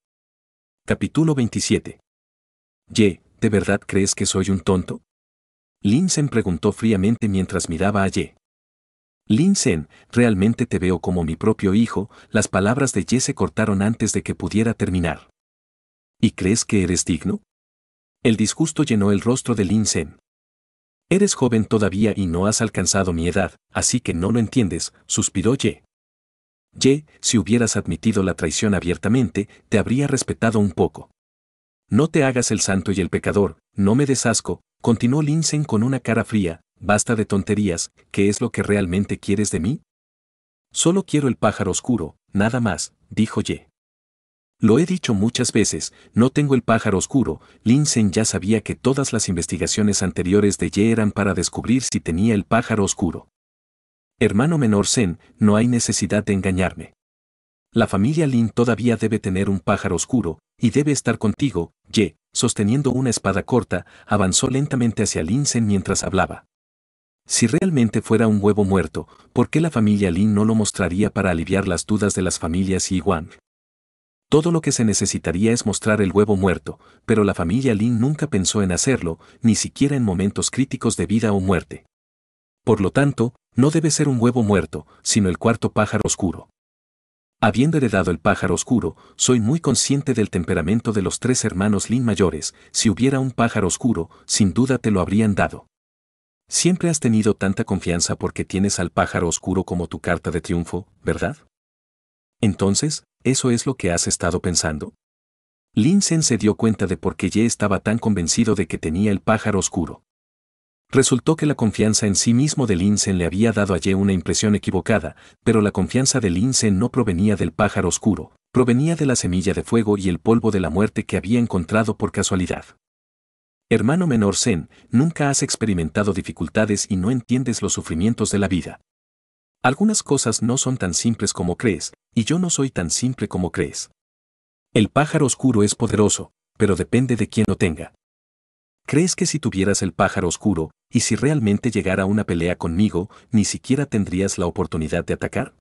Capítulo 27. Ye, ¿de verdad crees que soy un tonto? Lin Sen preguntó fríamente mientras miraba a Ye. Lin Sen, realmente te veo como mi propio hijo, las palabras de Ye se cortaron antes de que pudiera terminar. ¿Y crees que eres digno? El disgusto llenó el rostro de Lin Sen. Eres joven todavía y no has alcanzado mi edad, así que no lo entiendes, suspiró Ye. Ye, si hubieras admitido la traición abiertamente, te habría respetado un poco. No te hagas el santo y el pecador, no me desasco, continuó Linsen con una cara fría, basta de tonterías, ¿qué es lo que realmente quieres de mí? Solo quiero el pájaro oscuro, nada más, dijo Ye. Lo he dicho muchas veces, no tengo el pájaro oscuro, Linsen ya sabía que todas las investigaciones anteriores de Ye eran para descubrir si tenía el pájaro oscuro. Hermano menor Zen, no hay necesidad de engañarme. La familia Lin todavía debe tener un pájaro oscuro, y debe estar contigo, Ye, sosteniendo una espada corta, avanzó lentamente hacia Lin Zen mientras hablaba. Si realmente fuera un huevo muerto, ¿por qué la familia Lin no lo mostraría para aliviar las dudas de las familias y Wang? Todo lo que se necesitaría es mostrar el huevo muerto, pero la familia Lin nunca pensó en hacerlo, ni siquiera en momentos críticos de vida o muerte. Por lo tanto, no debe ser un huevo muerto, sino el cuarto pájaro oscuro. Habiendo heredado el pájaro oscuro, soy muy consciente del temperamento de los tres hermanos Lin mayores, si hubiera un pájaro oscuro, sin duda te lo habrían dado. Siempre has tenido tanta confianza porque tienes al pájaro oscuro como tu carta de triunfo, ¿verdad? Entonces, eso es lo que has estado pensando. Lin Sen se dio cuenta de por qué Ye estaba tan convencido de que tenía el pájaro oscuro. Resultó que la confianza en sí mismo de Linsen le había dado allí una impresión equivocada, pero la confianza de Linsen no provenía del pájaro oscuro, provenía de la semilla de fuego y el polvo de la muerte que había encontrado por casualidad. Hermano menor Zen, nunca has experimentado dificultades y no entiendes los sufrimientos de la vida. Algunas cosas no son tan simples como crees, y yo no soy tan simple como crees. El pájaro oscuro es poderoso, pero depende de quien lo tenga. ¿Crees que si tuvieras el pájaro oscuro, ¿y si realmente llegara una pelea conmigo, ni siquiera tendrías la oportunidad de atacar?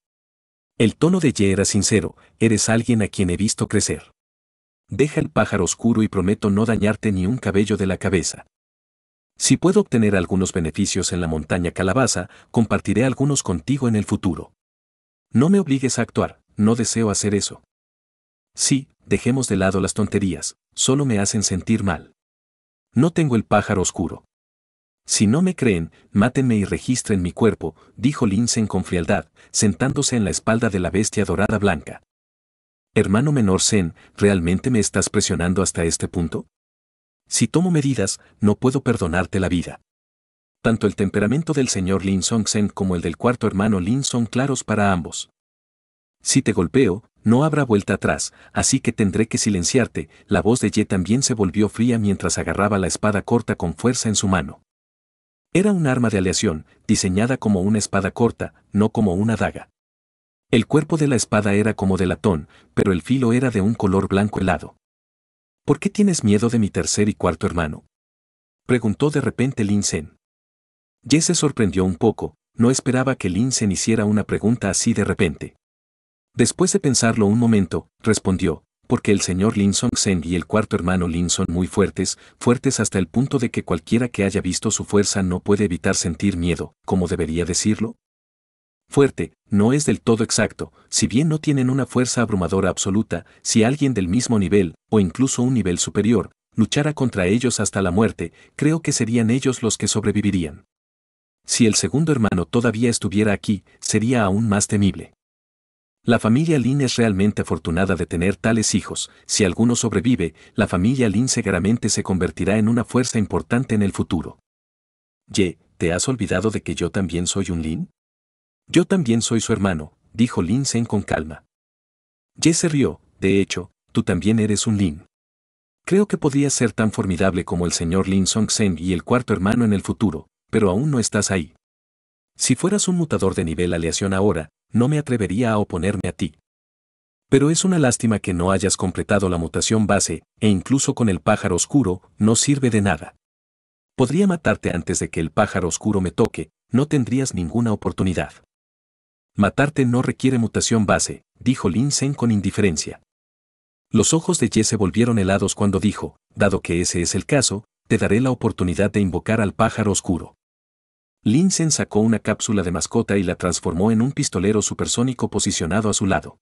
El tono de Ye era sincero, eres alguien a quien he visto crecer. Deja el pájaro oscuro y prometo no dañarte ni un cabello de la cabeza. Si puedo obtener algunos beneficios en la montaña calabaza, compartiré algunos contigo en el futuro. No me obligues a actuar, no deseo hacer eso. Sí, dejemos de lado las tonterías, solo me hacen sentir mal. No tengo el pájaro oscuro. Si no me creen, mátenme y registren mi cuerpo, dijo Lin Linsen con frialdad, sentándose en la espalda de la bestia dorada blanca. Hermano menor Zen, ¿realmente me estás presionando hasta este punto? Si tomo medidas, no puedo perdonarte la vida. Tanto el temperamento del señor Lin Song Zen como el del cuarto hermano Lin son claros para ambos. Si te golpeo, no habrá vuelta atrás, así que tendré que silenciarte. La voz de Ye también se volvió fría mientras agarraba la espada corta con fuerza en su mano. Era un arma de aleación, diseñada como una espada corta, no como una daga. El cuerpo de la espada era como de latón, pero el filo era de un color blanco helado. ¿Por qué tienes miedo de mi tercer y cuarto hermano? Preguntó de repente Lin Sen. Jesse se sorprendió un poco, no esperaba que Lin Sen hiciera una pregunta así de repente. Después de pensarlo un momento, respondió, porque el señor Song Sen y el cuarto hermano Lin son muy fuertes, fuertes hasta el punto de que cualquiera que haya visto su fuerza no puede evitar sentir miedo, como debería decirlo. Fuerte, no es del todo exacto, si bien no tienen una fuerza abrumadora absoluta, si alguien del mismo nivel, o incluso un nivel superior, luchara contra ellos hasta la muerte, creo que serían ellos los que sobrevivirían. Si el segundo hermano todavía estuviera aquí, sería aún más temible. La familia Lin es realmente afortunada de tener tales hijos. Si alguno sobrevive, la familia Lin seguramente se convertirá en una fuerza importante en el futuro. Ye, ¿te has olvidado de que yo también soy un Lin? Yo también soy su hermano, dijo Lin Sen con calma. Ye se rió, de hecho, tú también eres un Lin. Creo que podrías ser tan formidable como el señor Lin Song Sen y el cuarto hermano en el futuro, pero aún no estás ahí. Si fueras un mutador de nivel aleación ahora, no me atrevería a oponerme a ti. Pero es una lástima que no hayas completado la mutación base, e incluso con el pájaro oscuro, no sirve de nada. Podría matarte antes de que el pájaro oscuro me toque, no tendrías ninguna oportunidad. Matarte no requiere mutación base, dijo Lin Sen con indiferencia. Los ojos de Jesse se volvieron helados cuando dijo, dado que ese es el caso, te daré la oportunidad de invocar al pájaro oscuro. Linsen sacó una cápsula de mascota y la transformó en un pistolero supersónico posicionado a su lado.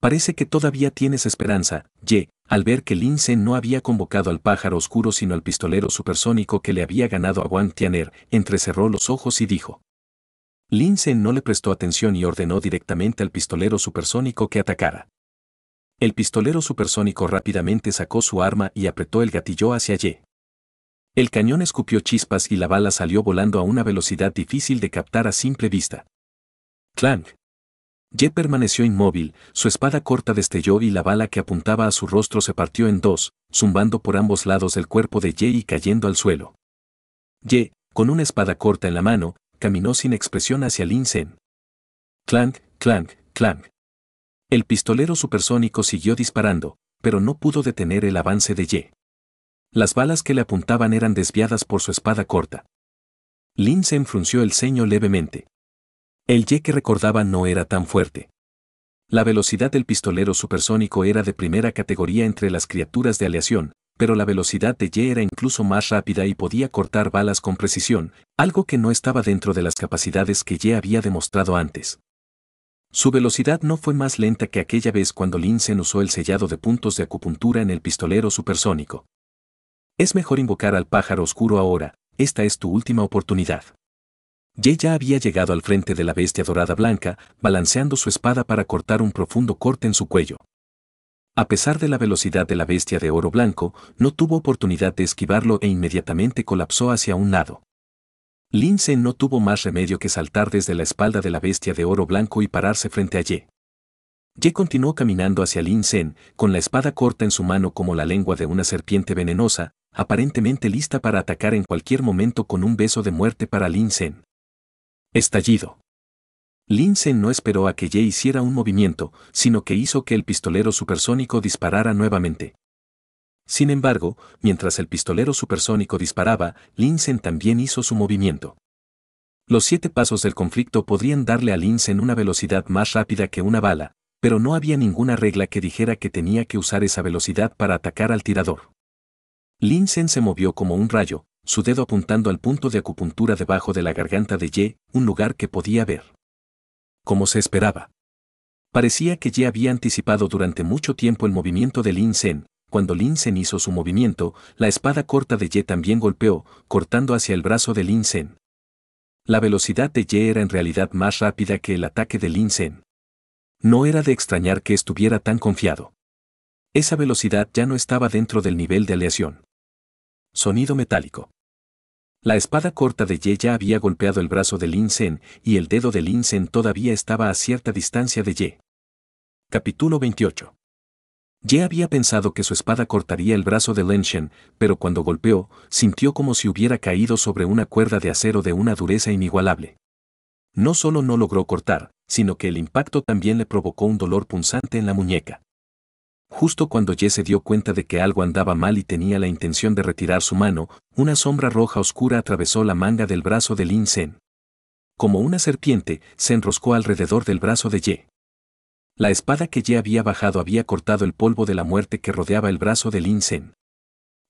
Parece que todavía tienes esperanza, Ye, al ver que Linsen no había convocado al pájaro oscuro sino al pistolero supersónico que le había ganado a Wang Tianer, entrecerró los ojos y dijo. Linsen no le prestó atención y ordenó directamente al pistolero supersónico que atacara. El pistolero supersónico rápidamente sacó su arma y apretó el gatillo hacia Ye. El cañón escupió chispas y la bala salió volando a una velocidad difícil de captar a simple vista. Clank. Ye permaneció inmóvil, su espada corta destelló y la bala que apuntaba a su rostro se partió en dos, zumbando por ambos lados el cuerpo de Ye y cayendo al suelo. Ye, con una espada corta en la mano, caminó sin expresión hacia Lin Sen. Clank, clank, clank. El pistolero supersónico siguió disparando, pero no pudo detener el avance de Ye. Las balas que le apuntaban eran desviadas por su espada corta. Lin se enfrunció el ceño levemente. El ye que recordaba no era tan fuerte. La velocidad del pistolero supersónico era de primera categoría entre las criaturas de aleación, pero la velocidad de Ye era incluso más rápida y podía cortar balas con precisión, algo que no estaba dentro de las capacidades que Ye había demostrado antes. Su velocidad no fue más lenta que aquella vez cuando Linsen usó el sellado de puntos de acupuntura en el pistolero supersónico. Es mejor invocar al pájaro oscuro ahora, esta es tu última oportunidad. Ye ya había llegado al frente de la bestia dorada blanca, balanceando su espada para cortar un profundo corte en su cuello. A pesar de la velocidad de la bestia de oro blanco, no tuvo oportunidad de esquivarlo e inmediatamente colapsó hacia un lado. Sen no tuvo más remedio que saltar desde la espalda de la bestia de oro blanco y pararse frente a Ye. Ye continuó caminando hacia Lin Sen, con la espada corta en su mano como la lengua de una serpiente venenosa, aparentemente lista para atacar en cualquier momento con un beso de muerte para Lin Estallido. Lin no esperó a que Ye hiciera un movimiento, sino que hizo que el pistolero supersónico disparara nuevamente. Sin embargo, mientras el pistolero supersónico disparaba, Linsen también hizo su movimiento. Los siete pasos del conflicto podrían darle a Linsen una velocidad más rápida que una bala, pero no había ninguna regla que dijera que tenía que usar esa velocidad para atacar al tirador. Lin Sen se movió como un rayo, su dedo apuntando al punto de acupuntura debajo de la garganta de Ye, un lugar que podía ver. Como se esperaba. Parecía que Ye había anticipado durante mucho tiempo el movimiento de Lin Sen. Cuando Lin Sen hizo su movimiento, la espada corta de Ye también golpeó, cortando hacia el brazo de Lin Sen. La velocidad de Ye era en realidad más rápida que el ataque de Lin Sen. No era de extrañar que estuviera tan confiado. Esa velocidad ya no estaba dentro del nivel de aleación. Sonido metálico. La espada corta de Ye ya había golpeado el brazo de Lin Sen y el dedo de Lin Sen todavía estaba a cierta distancia de Ye. Capítulo 28. Ye había pensado que su espada cortaría el brazo de Shen, pero cuando golpeó, sintió como si hubiera caído sobre una cuerda de acero de una dureza inigualable. No solo no logró cortar, sino que el impacto también le provocó un dolor punzante en la muñeca. Justo cuando Ye se dio cuenta de que algo andaba mal y tenía la intención de retirar su mano, una sombra roja oscura atravesó la manga del brazo de Lin Sen. Como una serpiente, se enroscó alrededor del brazo de Ye. La espada que Ye había bajado había cortado el polvo de la muerte que rodeaba el brazo de Lin Sen.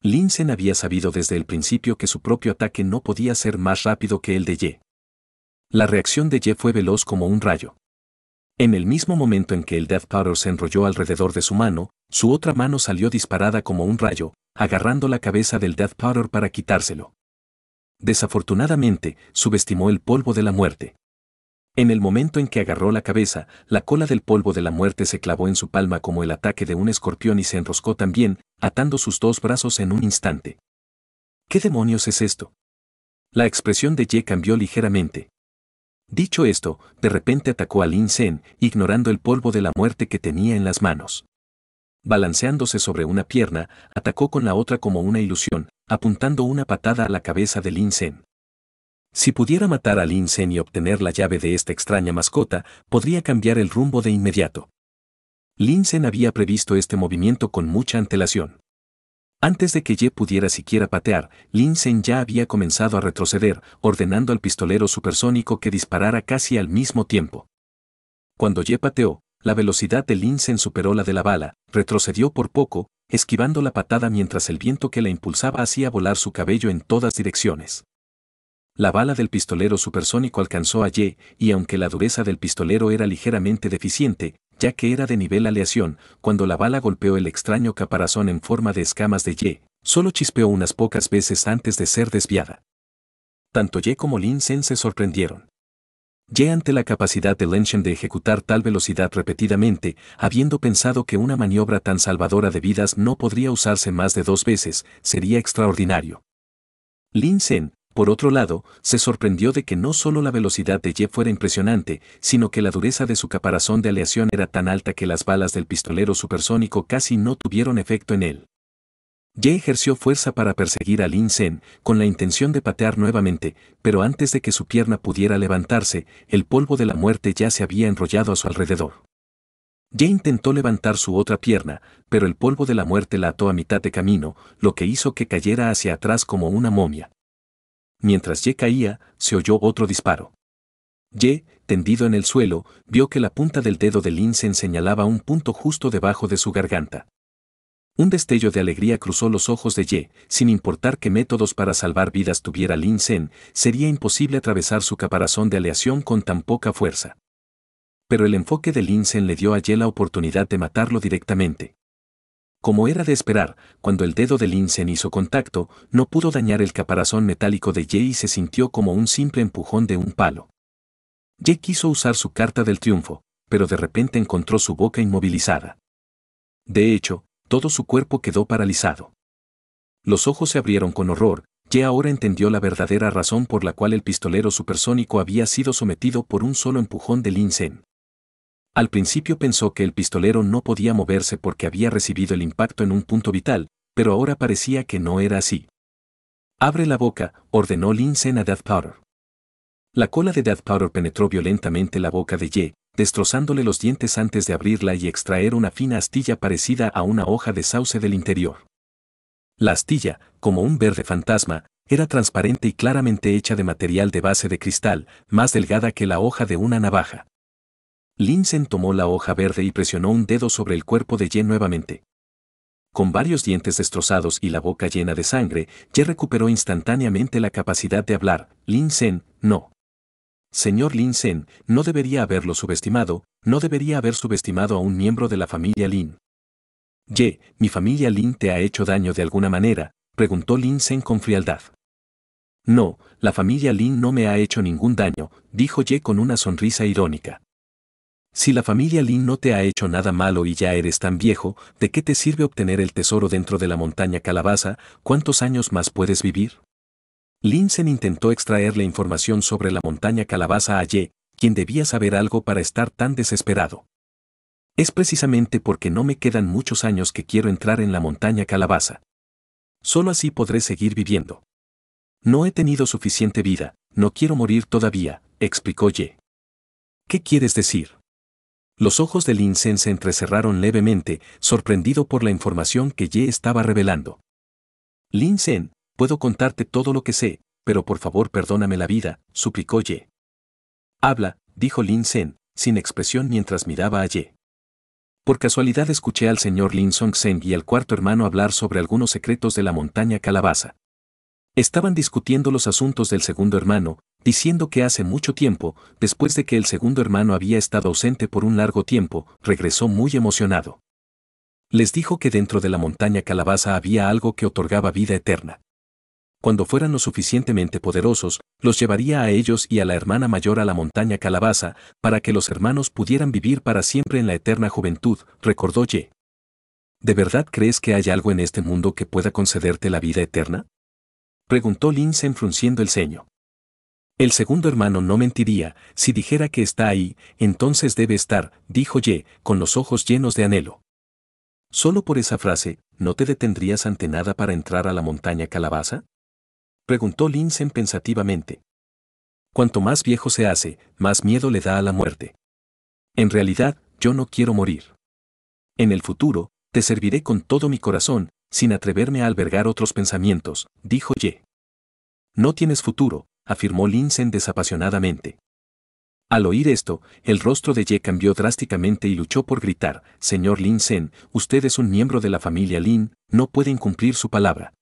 Lin Sen había sabido desde el principio que su propio ataque no podía ser más rápido que el de Ye. La reacción de Ye fue veloz como un rayo. En el mismo momento en que el Death Powder se enrolló alrededor de su mano, su otra mano salió disparada como un rayo, agarrando la cabeza del Death Powder para quitárselo. Desafortunadamente, subestimó el polvo de la muerte. En el momento en que agarró la cabeza, la cola del polvo de la muerte se clavó en su palma como el ataque de un escorpión y se enroscó también, atando sus dos brazos en un instante. ¿Qué demonios es esto? La expresión de Ye cambió ligeramente. Dicho esto, de repente atacó a Lin Sen, ignorando el polvo de la muerte que tenía en las manos. Balanceándose sobre una pierna, atacó con la otra como una ilusión, apuntando una patada a la cabeza de Lin Sen. Si pudiera matar a Lin Sen y obtener la llave de esta extraña mascota, podría cambiar el rumbo de inmediato. Lin Sen había previsto este movimiento con mucha antelación. Antes de que Ye pudiera siquiera patear, Linsen ya había comenzado a retroceder, ordenando al pistolero supersónico que disparara casi al mismo tiempo. Cuando Ye pateó, la velocidad de Linsen superó la de la bala, retrocedió por poco, esquivando la patada mientras el viento que la impulsaba hacía volar su cabello en todas direcciones. La bala del pistolero supersónico alcanzó a Ye, y aunque la dureza del pistolero era ligeramente deficiente, ya que era de nivel aleación, cuando la bala golpeó el extraño caparazón en forma de escamas de Ye, solo chispeó unas pocas veces antes de ser desviada. Tanto Ye como Lin Sen se sorprendieron. Ye ante la capacidad de Lenshen de ejecutar tal velocidad repetidamente, habiendo pensado que una maniobra tan salvadora de vidas no podría usarse más de dos veces, sería extraordinario. Lin Sen, por otro lado, se sorprendió de que no solo la velocidad de Ye fuera impresionante, sino que la dureza de su caparazón de aleación era tan alta que las balas del pistolero supersónico casi no tuvieron efecto en él. Ye ejerció fuerza para perseguir a Lin Sen, con la intención de patear nuevamente, pero antes de que su pierna pudiera levantarse, el polvo de la muerte ya se había enrollado a su alrededor. Ye intentó levantar su otra pierna, pero el polvo de la muerte la ató a mitad de camino, lo que hizo que cayera hacia atrás como una momia. Mientras Ye caía, se oyó otro disparo. Ye, tendido en el suelo, vio que la punta del dedo de Sen señalaba un punto justo debajo de su garganta. Un destello de alegría cruzó los ojos de Ye, sin importar qué métodos para salvar vidas tuviera Lin Sen, sería imposible atravesar su caparazón de aleación con tan poca fuerza. Pero el enfoque de Lin Sen le dio a Ye la oportunidad de matarlo directamente. Como era de esperar, cuando el dedo de Linsen hizo contacto, no pudo dañar el caparazón metálico de Jay y se sintió como un simple empujón de un palo. Jay quiso usar su carta del triunfo, pero de repente encontró su boca inmovilizada. De hecho, todo su cuerpo quedó paralizado. Los ojos se abrieron con horror, Ye ahora entendió la verdadera razón por la cual el pistolero supersónico había sido sometido por un solo empujón de Linsen. Al principio pensó que el pistolero no podía moverse porque había recibido el impacto en un punto vital, pero ahora parecía que no era así. Abre la boca, ordenó Linsen a Death Powder. La cola de Death Powder penetró violentamente la boca de Ye, destrozándole los dientes antes de abrirla y extraer una fina astilla parecida a una hoja de sauce del interior. La astilla, como un verde fantasma, era transparente y claramente hecha de material de base de cristal, más delgada que la hoja de una navaja. Lin Sen tomó la hoja verde y presionó un dedo sobre el cuerpo de Ye nuevamente. Con varios dientes destrozados y la boca llena de sangre, Ye recuperó instantáneamente la capacidad de hablar. Lin Sen, no. Señor Lin Sen, no debería haberlo subestimado, no debería haber subestimado a un miembro de la familia Lin. Ye, mi familia Lin te ha hecho daño de alguna manera, preguntó Lin Sen con frialdad. No, la familia Lin no me ha hecho ningún daño, dijo Ye con una sonrisa irónica. Si la familia Lin no te ha hecho nada malo y ya eres tan viejo, ¿de qué te sirve obtener el tesoro dentro de la montaña calabaza? ¿Cuántos años más puedes vivir? Linsen intentó extraer la información sobre la montaña calabaza a Ye, quien debía saber algo para estar tan desesperado. Es precisamente porque no me quedan muchos años que quiero entrar en la montaña calabaza. Solo así podré seguir viviendo. No he tenido suficiente vida, no quiero morir todavía, explicó Ye. ¿Qué quieres decir? Los ojos de Lin Sen se entrecerraron levemente, sorprendido por la información que Ye estaba revelando. Lin Sen, puedo contarte todo lo que sé, pero por favor perdóname la vida, suplicó Ye. Habla, dijo Lin Sen, sin expresión mientras miraba a Ye. Por casualidad escuché al señor Lin Song Sen y al cuarto hermano hablar sobre algunos secretos de la montaña calabaza. Estaban discutiendo los asuntos del segundo hermano, diciendo que hace mucho tiempo, después de que el segundo hermano había estado ausente por un largo tiempo, regresó muy emocionado. Les dijo que dentro de la montaña calabaza había algo que otorgaba vida eterna. Cuando fueran lo suficientemente poderosos, los llevaría a ellos y a la hermana mayor a la montaña calabaza, para que los hermanos pudieran vivir para siempre en la eterna juventud, recordó Ye. ¿De verdad crees que hay algo en este mundo que pueda concederte la vida eterna? Preguntó Lin Sen frunciendo el ceño. El segundo hermano no mentiría, si dijera que está ahí, entonces debe estar, dijo Ye, con los ojos llenos de anhelo. Solo por esa frase, ¿no te detendrías ante nada para entrar a la montaña calabaza? Preguntó Linsen pensativamente. Cuanto más viejo se hace, más miedo le da a la muerte. En realidad, yo no quiero morir. En el futuro, te serviré con todo mi corazón, sin atreverme a albergar otros pensamientos, dijo Ye. No tienes futuro, afirmó Lin Linsen desapasionadamente. Al oír esto, el rostro de Ye cambió drásticamente y luchó por gritar, Señor Lin Sen, usted es un miembro de la familia Lin, no pueden cumplir su palabra.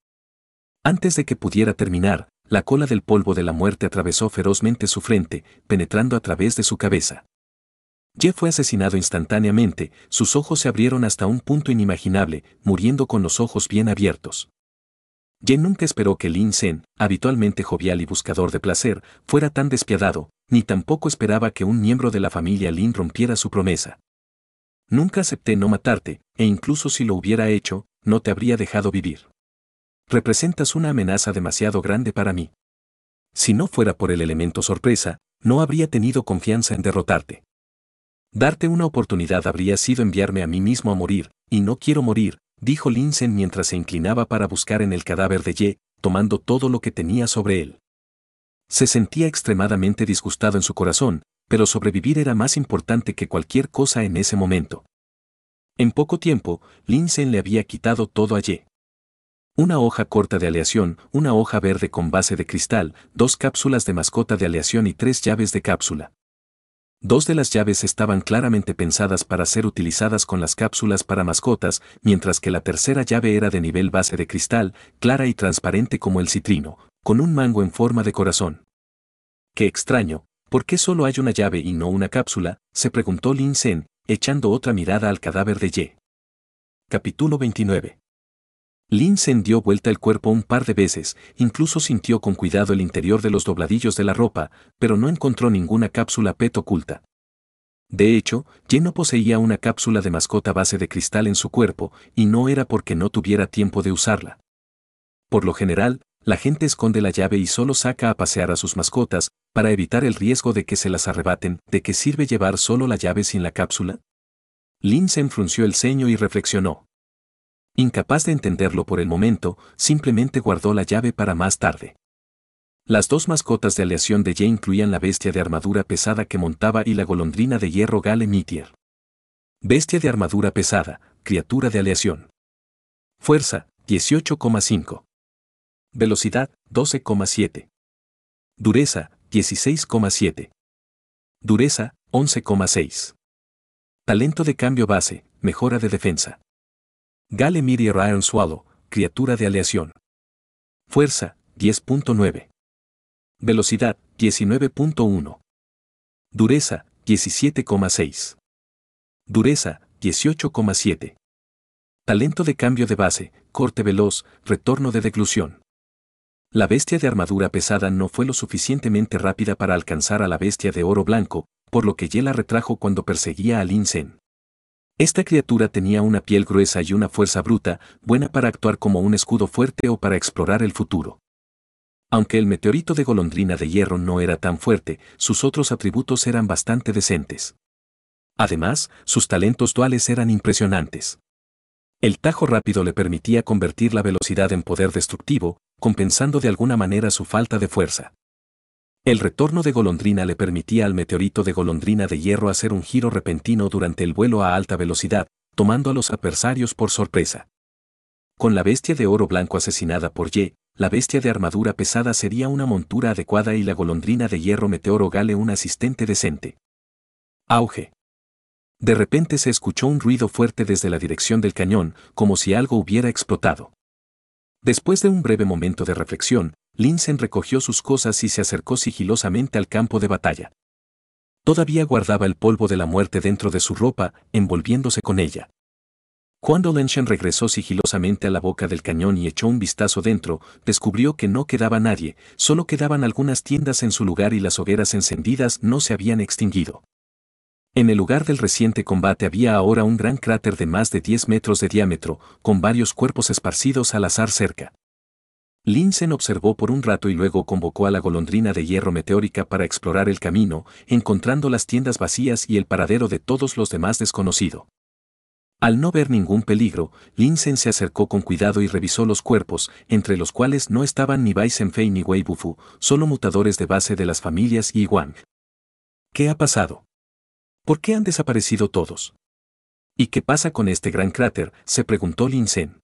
Antes de que pudiera terminar, la cola del polvo de la muerte atravesó ferozmente su frente, penetrando a través de su cabeza. Ye fue asesinado instantáneamente, sus ojos se abrieron hasta un punto inimaginable, muriendo con los ojos bien abiertos. Jen nunca esperó que Lin Sen, habitualmente jovial y buscador de placer, fuera tan despiadado, ni tampoco esperaba que un miembro de la familia Lin rompiera su promesa. Nunca acepté no matarte, e incluso si lo hubiera hecho, no te habría dejado vivir. Representas una amenaza demasiado grande para mí. Si no fuera por el elemento sorpresa, no habría tenido confianza en derrotarte. Darte una oportunidad habría sido enviarme a mí mismo a morir, y no quiero morir, dijo Linsen mientras se inclinaba para buscar en el cadáver de Ye, tomando todo lo que tenía sobre él. Se sentía extremadamente disgustado en su corazón, pero sobrevivir era más importante que cualquier cosa en ese momento. En poco tiempo, Linsen le había quitado todo a Ye. Una hoja corta de aleación, una hoja verde con base de cristal, dos cápsulas de mascota de aleación y tres llaves de cápsula. Dos de las llaves estaban claramente pensadas para ser utilizadas con las cápsulas para mascotas, mientras que la tercera llave era de nivel base de cristal, clara y transparente como el citrino, con un mango en forma de corazón. Qué extraño, ¿por qué solo hay una llave y no una cápsula? se preguntó Lin Sen, echando otra mirada al cadáver de Ye. Capítulo 29. Linsen dio vuelta el cuerpo un par de veces, incluso sintió con cuidado el interior de los dobladillos de la ropa, pero no encontró ninguna cápsula PET oculta. De hecho, no poseía una cápsula de mascota base de cristal en su cuerpo, y no era porque no tuviera tiempo de usarla. Por lo general, la gente esconde la llave y solo saca a pasear a sus mascotas, para evitar el riesgo de que se las arrebaten, ¿de qué sirve llevar solo la llave sin la cápsula? Lin se frunció el ceño y reflexionó. Incapaz de entenderlo por el momento, simplemente guardó la llave para más tarde. Las dos mascotas de aleación de Jay incluían la bestia de armadura pesada que montaba y la golondrina de hierro Gale Mitier. Bestia de armadura pesada, criatura de aleación. Fuerza, 18,5. Velocidad, 12,7. Dureza, 16,7. Dureza, 11,6. Talento de cambio base, mejora de defensa. Gale Miri Ryan Swallow, criatura de aleación. Fuerza, 10.9. Velocidad, 19.1. Dureza, 17,6. Dureza, 18,7. Talento de cambio de base, corte veloz, retorno de declusión. La bestia de armadura pesada no fue lo suficientemente rápida para alcanzar a la bestia de oro blanco, por lo que Yela retrajo cuando perseguía a Lin esta criatura tenía una piel gruesa y una fuerza bruta, buena para actuar como un escudo fuerte o para explorar el futuro. Aunque el meteorito de golondrina de hierro no era tan fuerte, sus otros atributos eran bastante decentes. Además, sus talentos duales eran impresionantes. El tajo rápido le permitía convertir la velocidad en poder destructivo, compensando de alguna manera su falta de fuerza. El retorno de golondrina le permitía al meteorito de golondrina de hierro hacer un giro repentino durante el vuelo a alta velocidad, tomando a los adversarios por sorpresa. Con la bestia de oro blanco asesinada por Ye, la bestia de armadura pesada sería una montura adecuada y la golondrina de hierro meteoro gale un asistente decente. Auge. De repente se escuchó un ruido fuerte desde la dirección del cañón, como si algo hubiera explotado. Después de un breve momento de reflexión, Linsen recogió sus cosas y se acercó sigilosamente al campo de batalla. Todavía guardaba el polvo de la muerte dentro de su ropa, envolviéndose con ella. Cuando Lenshen regresó sigilosamente a la boca del cañón y echó un vistazo dentro, descubrió que no quedaba nadie, solo quedaban algunas tiendas en su lugar y las hogueras encendidas no se habían extinguido. En el lugar del reciente combate había ahora un gran cráter de más de 10 metros de diámetro, con varios cuerpos esparcidos al azar cerca. Linsen observó por un rato y luego convocó a la golondrina de hierro meteórica para explorar el camino, encontrando las tiendas vacías y el paradero de todos los demás desconocido. Al no ver ningún peligro, Linsen se acercó con cuidado y revisó los cuerpos, entre los cuales no estaban ni Bai ni Wei solo mutadores de base de las familias y Wang. ¿Qué ha pasado? ¿Por qué han desaparecido todos? ¿Y qué pasa con este gran cráter? se preguntó Linsen.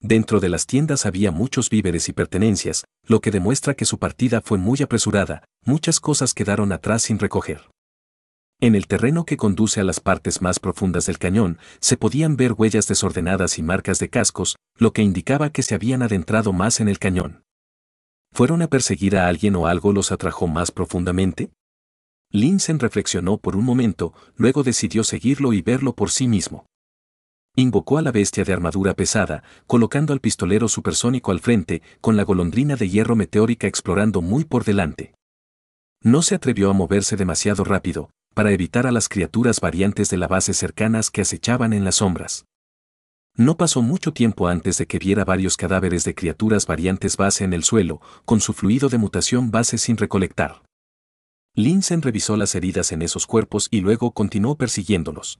Dentro de las tiendas había muchos víveres y pertenencias, lo que demuestra que su partida fue muy apresurada, muchas cosas quedaron atrás sin recoger. En el terreno que conduce a las partes más profundas del cañón, se podían ver huellas desordenadas y marcas de cascos, lo que indicaba que se habían adentrado más en el cañón. ¿Fueron a perseguir a alguien o algo los atrajo más profundamente? Linsen reflexionó por un momento, luego decidió seguirlo y verlo por sí mismo. Invocó a la bestia de armadura pesada, colocando al pistolero supersónico al frente, con la golondrina de hierro meteórica explorando muy por delante. No se atrevió a moverse demasiado rápido, para evitar a las criaturas variantes de la base cercanas que acechaban en las sombras. No pasó mucho tiempo antes de que viera varios cadáveres de criaturas variantes base en el suelo, con su fluido de mutación base sin recolectar. Linsen revisó las heridas en esos cuerpos y luego continuó persiguiéndolos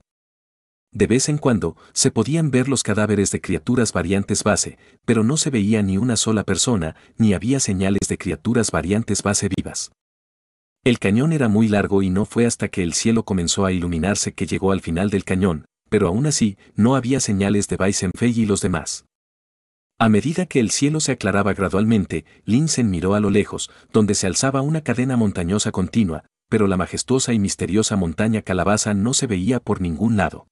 de vez en cuando, se podían ver los cadáveres de criaturas variantes base, pero no se veía ni una sola persona, ni había señales de criaturas variantes base vivas. El cañón era muy largo y no fue hasta que el cielo comenzó a iluminarse que llegó al final del cañón, pero aún así, no había señales de Weissenfeld y los demás. A medida que el cielo se aclaraba gradualmente, Linsen miró a lo lejos, donde se alzaba una cadena montañosa continua, pero la majestuosa y misteriosa montaña calabaza no se veía por ningún lado.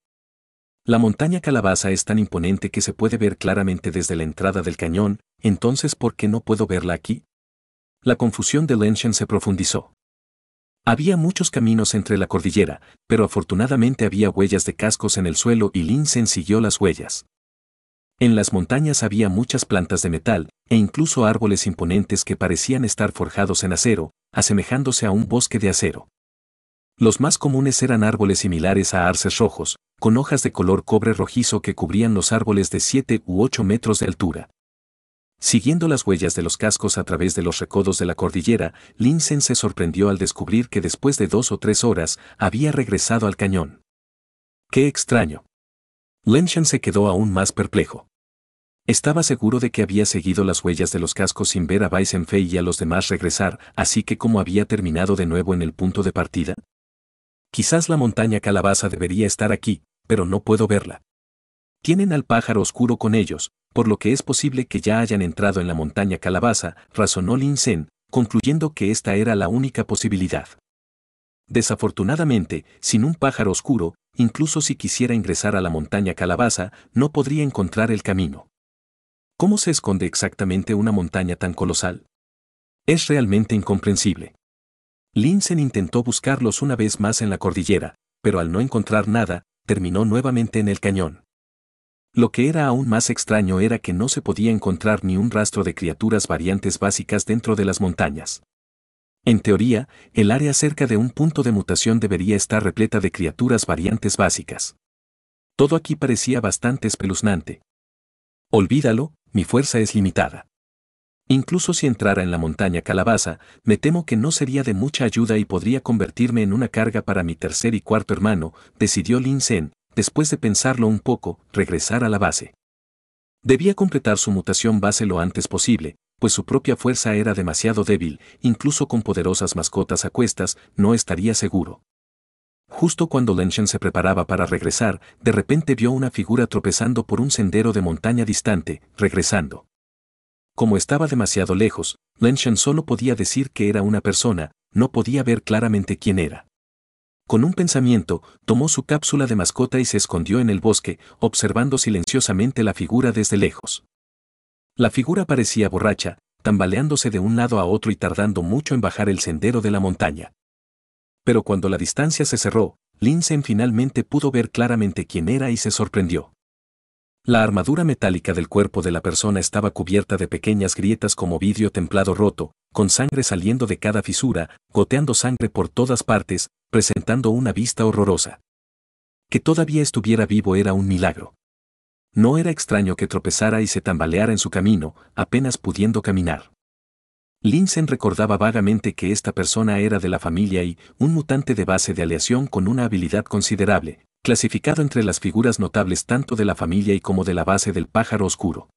La montaña Calabaza es tan imponente que se puede ver claramente desde la entrada del cañón, entonces ¿por qué no puedo verla aquí? La confusión de Lenshen se profundizó. Había muchos caminos entre la cordillera, pero afortunadamente había huellas de cascos en el suelo y Linsen siguió las huellas. En las montañas había muchas plantas de metal, e incluso árboles imponentes que parecían estar forjados en acero, asemejándose a un bosque de acero. Los más comunes eran árboles similares a arces rojos, con hojas de color cobre rojizo que cubrían los árboles de 7 u 8 metros de altura. Siguiendo las huellas de los cascos a través de los recodos de la cordillera, Linsen se sorprendió al descubrir que después de dos o tres horas había regresado al cañón. ¡Qué extraño! Lenshan se quedó aún más perplejo. Estaba seguro de que había seguido las huellas de los cascos sin ver a Weissenfey y a los demás regresar, así que cómo había terminado de nuevo en el punto de partida. Quizás la montaña calabaza debería estar aquí, pero no puedo verla. Tienen al pájaro oscuro con ellos, por lo que es posible que ya hayan entrado en la montaña calabaza, razonó Lin Sen, concluyendo que esta era la única posibilidad. Desafortunadamente, sin un pájaro oscuro, incluso si quisiera ingresar a la montaña calabaza, no podría encontrar el camino. ¿Cómo se esconde exactamente una montaña tan colosal? Es realmente incomprensible. Linsen intentó buscarlos una vez más en la cordillera, pero al no encontrar nada, terminó nuevamente en el cañón. Lo que era aún más extraño era que no se podía encontrar ni un rastro de criaturas variantes básicas dentro de las montañas. En teoría, el área cerca de un punto de mutación debería estar repleta de criaturas variantes básicas. Todo aquí parecía bastante espeluznante. Olvídalo, mi fuerza es limitada. Incluso si entrara en la montaña calabaza, me temo que no sería de mucha ayuda y podría convertirme en una carga para mi tercer y cuarto hermano, decidió Lin después de pensarlo un poco, regresar a la base. Debía completar su mutación base lo antes posible, pues su propia fuerza era demasiado débil, incluso con poderosas mascotas a cuestas, no estaría seguro. Justo cuando Lenshen se preparaba para regresar, de repente vio una figura tropezando por un sendero de montaña distante, regresando. Como estaba demasiado lejos, Lenshan solo podía decir que era una persona, no podía ver claramente quién era. Con un pensamiento, tomó su cápsula de mascota y se escondió en el bosque, observando silenciosamente la figura desde lejos. La figura parecía borracha, tambaleándose de un lado a otro y tardando mucho en bajar el sendero de la montaña. Pero cuando la distancia se cerró, Linsen finalmente pudo ver claramente quién era y se sorprendió. La armadura metálica del cuerpo de la persona estaba cubierta de pequeñas grietas como vidrio templado roto, con sangre saliendo de cada fisura, goteando sangre por todas partes, presentando una vista horrorosa. Que todavía estuviera vivo era un milagro. No era extraño que tropezara y se tambaleara en su camino, apenas pudiendo caminar. Linsen recordaba vagamente que esta persona era de la familia y un mutante de base de aleación con una habilidad considerable, clasificado entre las figuras notables tanto de la familia y como de la base del pájaro oscuro.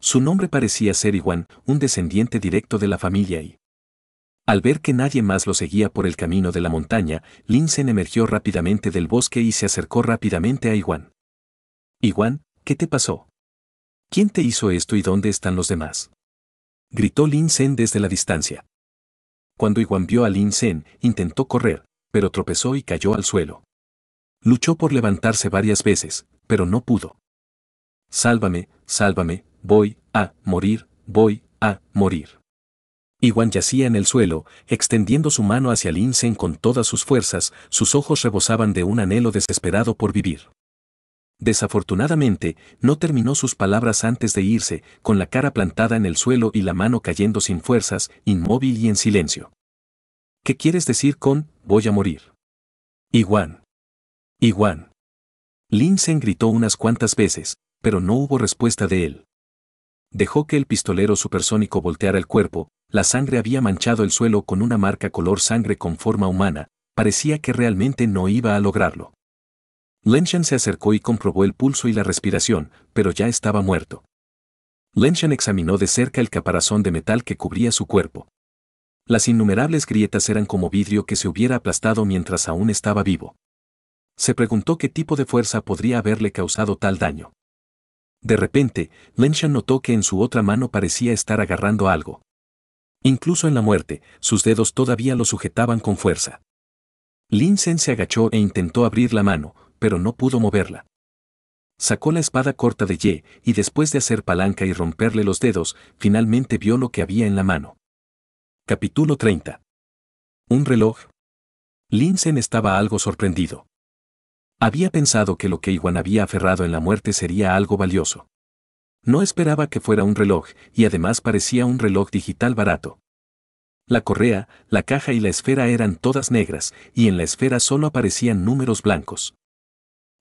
Su nombre parecía ser Iwan, un descendiente directo de la familia y. Al ver que nadie más lo seguía por el camino de la montaña, Linsen emergió rápidamente del bosque y se acercó rápidamente a Iguan. Iguan, ¿qué te pasó? ¿Quién te hizo esto y dónde están los demás? Gritó Lin Sen desde la distancia. Cuando Iguan vio a Lin Sen, intentó correr, pero tropezó y cayó al suelo. Luchó por levantarse varias veces, pero no pudo. Sálvame, sálvame, voy a morir, voy a morir. Iwan yacía en el suelo, extendiendo su mano hacia Linsen con todas sus fuerzas, sus ojos rebosaban de un anhelo desesperado por vivir. Desafortunadamente, no terminó sus palabras antes de irse, con la cara plantada en el suelo y la mano cayendo sin fuerzas, inmóvil y en silencio. ¿Qué quieres decir con voy a morir? Iwan. Iwan. Linsen gritó unas cuantas veces, pero no hubo respuesta de él. Dejó que el pistolero supersónico volteara el cuerpo, la sangre había manchado el suelo con una marca color sangre con forma humana, parecía que realmente no iba a lograrlo. Lenshan se acercó y comprobó el pulso y la respiración, pero ya estaba muerto. Lenshan examinó de cerca el caparazón de metal que cubría su cuerpo. Las innumerables grietas eran como vidrio que se hubiera aplastado mientras aún estaba vivo. Se preguntó qué tipo de fuerza podría haberle causado tal daño. De repente, Lenshan notó que en su otra mano parecía estar agarrando algo. Incluso en la muerte, sus dedos todavía lo sujetaban con fuerza. Lin se agachó e intentó abrir la mano, pero no pudo moverla. Sacó la espada corta de Ye y después de hacer palanca y romperle los dedos, finalmente vio lo que había en la mano. Capítulo 30. Un reloj. Lin estaba algo sorprendido. Había pensado que lo que Iwan había aferrado en la muerte sería algo valioso. No esperaba que fuera un reloj, y además parecía un reloj digital barato. La correa, la caja y la esfera eran todas negras, y en la esfera solo aparecían números blancos.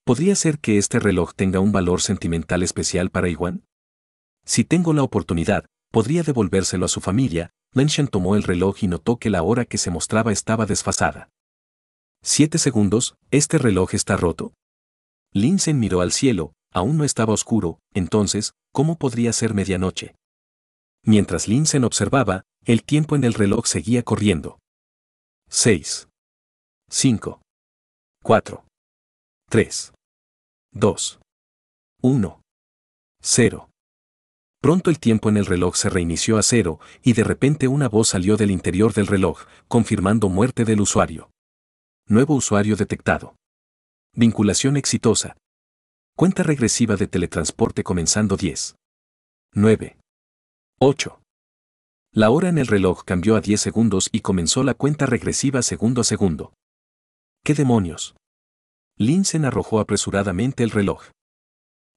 ¿Podría ser que este reloj tenga un valor sentimental especial para Iwan? Si tengo la oportunidad, podría devolvérselo a su familia. Lenshan tomó el reloj y notó que la hora que se mostraba estaba desfasada. Siete segundos, este reloj está roto. Linsen miró al cielo, aún no estaba oscuro, entonces, ¿cómo podría ser medianoche? Mientras Linsen observaba, el tiempo en el reloj seguía corriendo. 6. 5. 4. 3. 2. 1. 0. Pronto el tiempo en el reloj se reinició a cero y de repente una voz salió del interior del reloj, confirmando muerte del usuario. Nuevo usuario detectado. Vinculación exitosa. Cuenta regresiva de teletransporte comenzando 10. 9. 8. La hora en el reloj cambió a 10 segundos y comenzó la cuenta regresiva segundo a segundo. ¿Qué demonios? Linsen arrojó apresuradamente el reloj.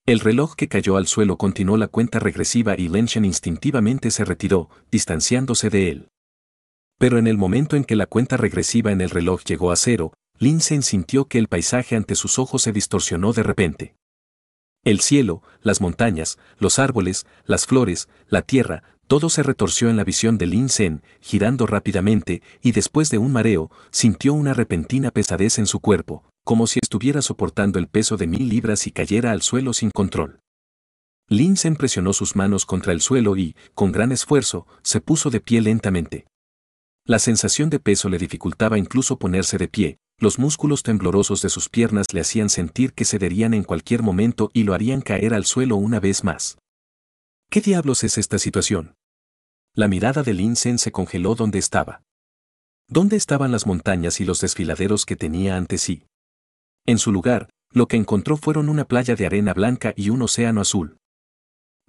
El reloj que cayó al suelo continuó la cuenta regresiva y Lenshen instintivamente se retiró, distanciándose de él. Pero en el momento en que la cuenta regresiva en el reloj llegó a cero, Linsen sintió que el paisaje ante sus ojos se distorsionó de repente. El cielo, las montañas, los árboles, las flores, la tierra, todo se retorció en la visión de Linsen, girando rápidamente, y después de un mareo, sintió una repentina pesadez en su cuerpo, como si estuviera soportando el peso de mil libras y cayera al suelo sin control. Linsen presionó sus manos contra el suelo y, con gran esfuerzo, se puso de pie lentamente. La sensación de peso le dificultaba incluso ponerse de pie, los músculos temblorosos de sus piernas le hacían sentir que cederían en cualquier momento y lo harían caer al suelo una vez más. ¿Qué diablos es esta situación? La mirada de Linsen se congeló donde estaba. ¿Dónde estaban las montañas y los desfiladeros que tenía ante sí? En su lugar, lo que encontró fueron una playa de arena blanca y un océano azul.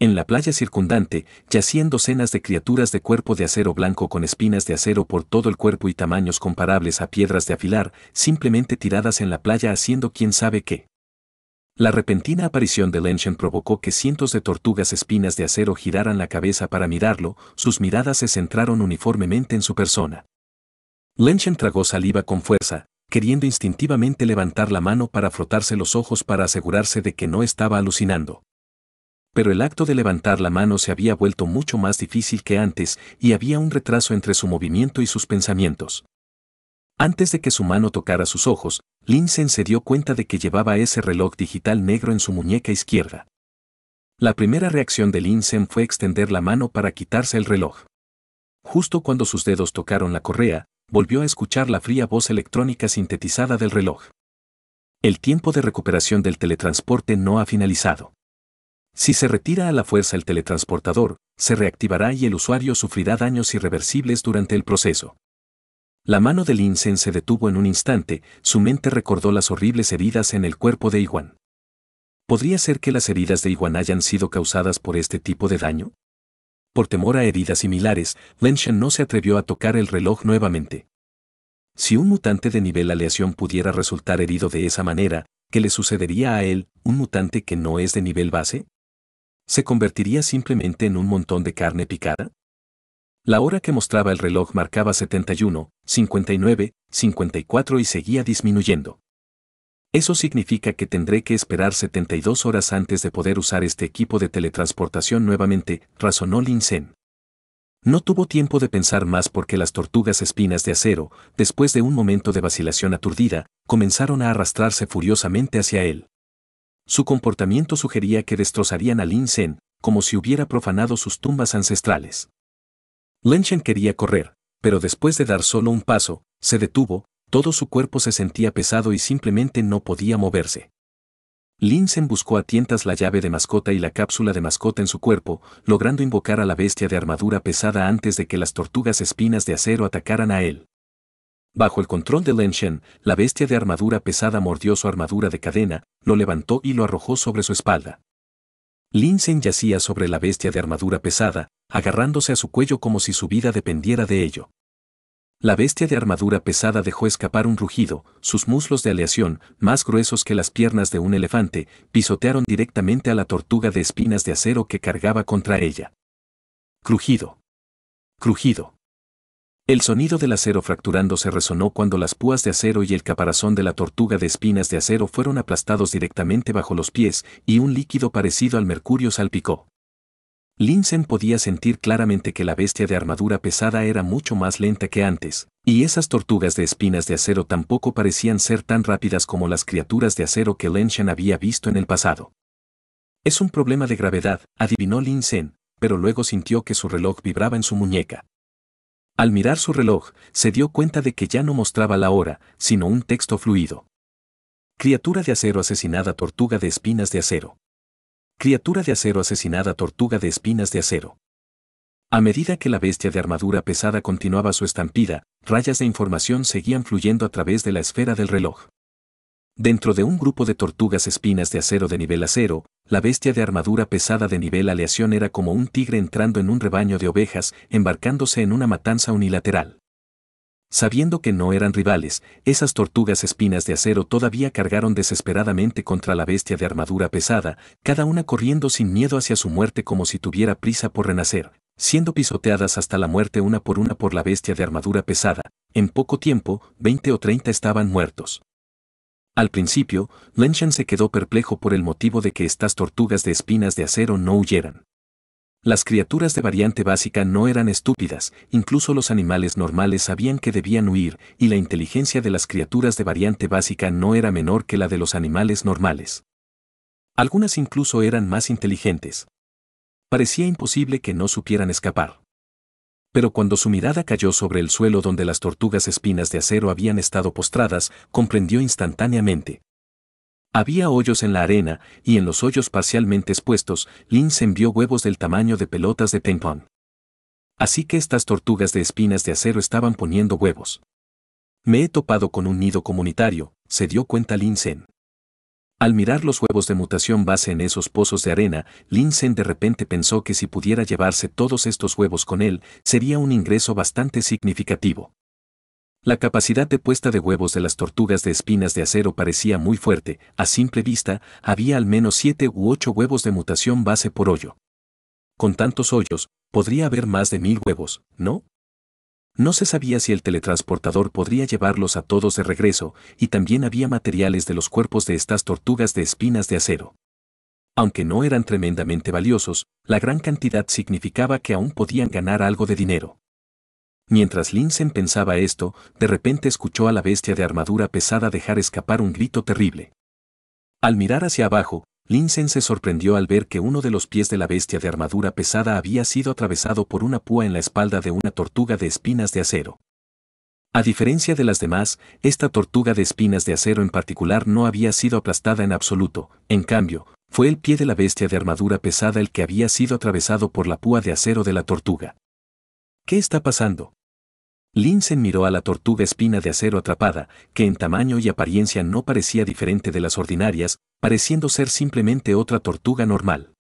En la playa circundante yacían docenas de criaturas de cuerpo de acero blanco con espinas de acero por todo el cuerpo y tamaños comparables a piedras de afilar, simplemente tiradas en la playa haciendo quién sabe qué. La repentina aparición de Lenshen provocó que cientos de tortugas espinas de acero giraran la cabeza para mirarlo, sus miradas se centraron uniformemente en su persona. Lenshen tragó saliva con fuerza, queriendo instintivamente levantar la mano para frotarse los ojos para asegurarse de que no estaba alucinando pero el acto de levantar la mano se había vuelto mucho más difícil que antes y había un retraso entre su movimiento y sus pensamientos. Antes de que su mano tocara sus ojos, Linsen se dio cuenta de que llevaba ese reloj digital negro en su muñeca izquierda. La primera reacción de Linsen fue extender la mano para quitarse el reloj. Justo cuando sus dedos tocaron la correa, volvió a escuchar la fría voz electrónica sintetizada del reloj. El tiempo de recuperación del teletransporte no ha finalizado. Si se retira a la fuerza el teletransportador, se reactivará y el usuario sufrirá daños irreversibles durante el proceso. La mano de Linsen se detuvo en un instante, su mente recordó las horribles heridas en el cuerpo de Iwan. ¿Podría ser que las heridas de Iwan hayan sido causadas por este tipo de daño? Por temor a heridas similares, Lenshan no se atrevió a tocar el reloj nuevamente. Si un mutante de nivel aleación pudiera resultar herido de esa manera, ¿qué le sucedería a él, un mutante que no es de nivel base? ¿Se convertiría simplemente en un montón de carne picada? La hora que mostraba el reloj marcaba 71, 59, 54 y seguía disminuyendo. Eso significa que tendré que esperar 72 horas antes de poder usar este equipo de teletransportación nuevamente, razonó Linsen. No tuvo tiempo de pensar más porque las tortugas espinas de acero, después de un momento de vacilación aturdida, comenzaron a arrastrarse furiosamente hacia él. Su comportamiento sugería que destrozarían a Lin Sen, como si hubiera profanado sus tumbas ancestrales. Lin quería correr, pero después de dar solo un paso, se detuvo, todo su cuerpo se sentía pesado y simplemente no podía moverse. Linsen buscó a tientas la llave de mascota y la cápsula de mascota en su cuerpo, logrando invocar a la bestia de armadura pesada antes de que las tortugas espinas de acero atacaran a él. Bajo el control de Len la bestia de armadura pesada mordió su armadura de cadena, lo levantó y lo arrojó sobre su espalda. Linsen yacía sobre la bestia de armadura pesada, agarrándose a su cuello como si su vida dependiera de ello. La bestia de armadura pesada dejó escapar un rugido, sus muslos de aleación, más gruesos que las piernas de un elefante, pisotearon directamente a la tortuga de espinas de acero que cargaba contra ella. Crujido. Crujido. El sonido del acero fracturándose resonó cuando las púas de acero y el caparazón de la tortuga de espinas de acero fueron aplastados directamente bajo los pies y un líquido parecido al mercurio salpicó. Linsen podía sentir claramente que la bestia de armadura pesada era mucho más lenta que antes, y esas tortugas de espinas de acero tampoco parecían ser tan rápidas como las criaturas de acero que Lenshan había visto en el pasado. Es un problema de gravedad, adivinó Linsen, pero luego sintió que su reloj vibraba en su muñeca. Al mirar su reloj, se dio cuenta de que ya no mostraba la hora, sino un texto fluido. Criatura de acero asesinada tortuga de espinas de acero. Criatura de acero asesinada tortuga de espinas de acero. A medida que la bestia de armadura pesada continuaba su estampida, rayas de información seguían fluyendo a través de la esfera del reloj. Dentro de un grupo de tortugas espinas de acero de nivel acero, la bestia de armadura pesada de nivel aleación era como un tigre entrando en un rebaño de ovejas, embarcándose en una matanza unilateral. Sabiendo que no eran rivales, esas tortugas espinas de acero todavía cargaron desesperadamente contra la bestia de armadura pesada, cada una corriendo sin miedo hacia su muerte como si tuviera prisa por renacer, siendo pisoteadas hasta la muerte una por una por la bestia de armadura pesada. En poco tiempo, 20 o 30 estaban muertos. Al principio, Lenshan se quedó perplejo por el motivo de que estas tortugas de espinas de acero no huyeran. Las criaturas de variante básica no eran estúpidas, incluso los animales normales sabían que debían huir, y la inteligencia de las criaturas de variante básica no era menor que la de los animales normales. Algunas incluso eran más inteligentes. Parecía imposible que no supieran escapar pero cuando su mirada cayó sobre el suelo donde las tortugas espinas de acero habían estado postradas, comprendió instantáneamente. Había hoyos en la arena, y en los hoyos parcialmente expuestos, Lin Sen vio huevos del tamaño de pelotas de ping-pong. Así que estas tortugas de espinas de acero estaban poniendo huevos. Me he topado con un nido comunitario, se dio cuenta Lin Sen. Al mirar los huevos de mutación base en esos pozos de arena, Linsen de repente pensó que si pudiera llevarse todos estos huevos con él, sería un ingreso bastante significativo. La capacidad de puesta de huevos de las tortugas de espinas de acero parecía muy fuerte, a simple vista, había al menos siete u ocho huevos de mutación base por hoyo. Con tantos hoyos, podría haber más de mil huevos, ¿no? No se sabía si el teletransportador podría llevarlos a todos de regreso, y también había materiales de los cuerpos de estas tortugas de espinas de acero. Aunque no eran tremendamente valiosos, la gran cantidad significaba que aún podían ganar algo de dinero. Mientras Linsen pensaba esto, de repente escuchó a la bestia de armadura pesada dejar escapar un grito terrible. Al mirar hacia abajo, Linsen se sorprendió al ver que uno de los pies de la bestia de armadura pesada había sido atravesado por una púa en la espalda de una tortuga de espinas de acero. A diferencia de las demás, esta tortuga de espinas de acero en particular no había sido aplastada en absoluto, en cambio, fue el pie de la bestia de armadura pesada el que había sido atravesado por la púa de acero de la tortuga. ¿Qué está pasando? Linsen miró a la tortuga espina de acero atrapada, que en tamaño y apariencia no parecía diferente de las ordinarias, pareciendo ser simplemente otra tortuga normal.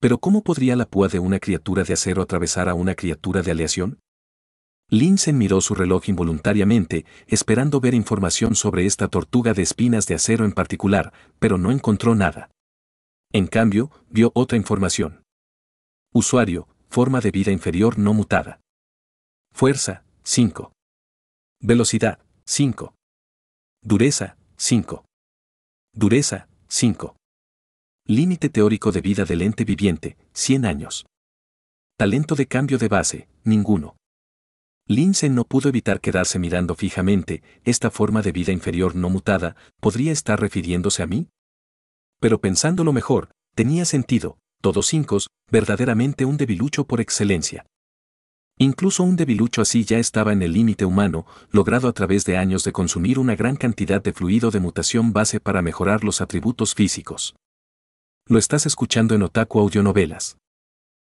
Pero ¿cómo podría la púa de una criatura de acero atravesar a una criatura de aleación? Linsen miró su reloj involuntariamente, esperando ver información sobre esta tortuga de espinas de acero en particular, pero no encontró nada. En cambio, vio otra información. Usuario, forma de vida inferior no mutada. Fuerza, 5. Velocidad, 5. Dureza, 5. Dureza, 5. Límite teórico de vida del ente viviente, 100 años. Talento de cambio de base, ninguno. Linsen no pudo evitar quedarse mirando fijamente, esta forma de vida inferior no mutada, ¿podría estar refiriéndose a mí? Pero pensándolo mejor, tenía sentido, todos cinco, verdaderamente un debilucho por excelencia. Incluso un debilucho así ya estaba en el límite humano, logrado a través de años de consumir una gran cantidad de fluido de mutación base para mejorar los atributos físicos. Lo estás escuchando en Otaku Audionovelas.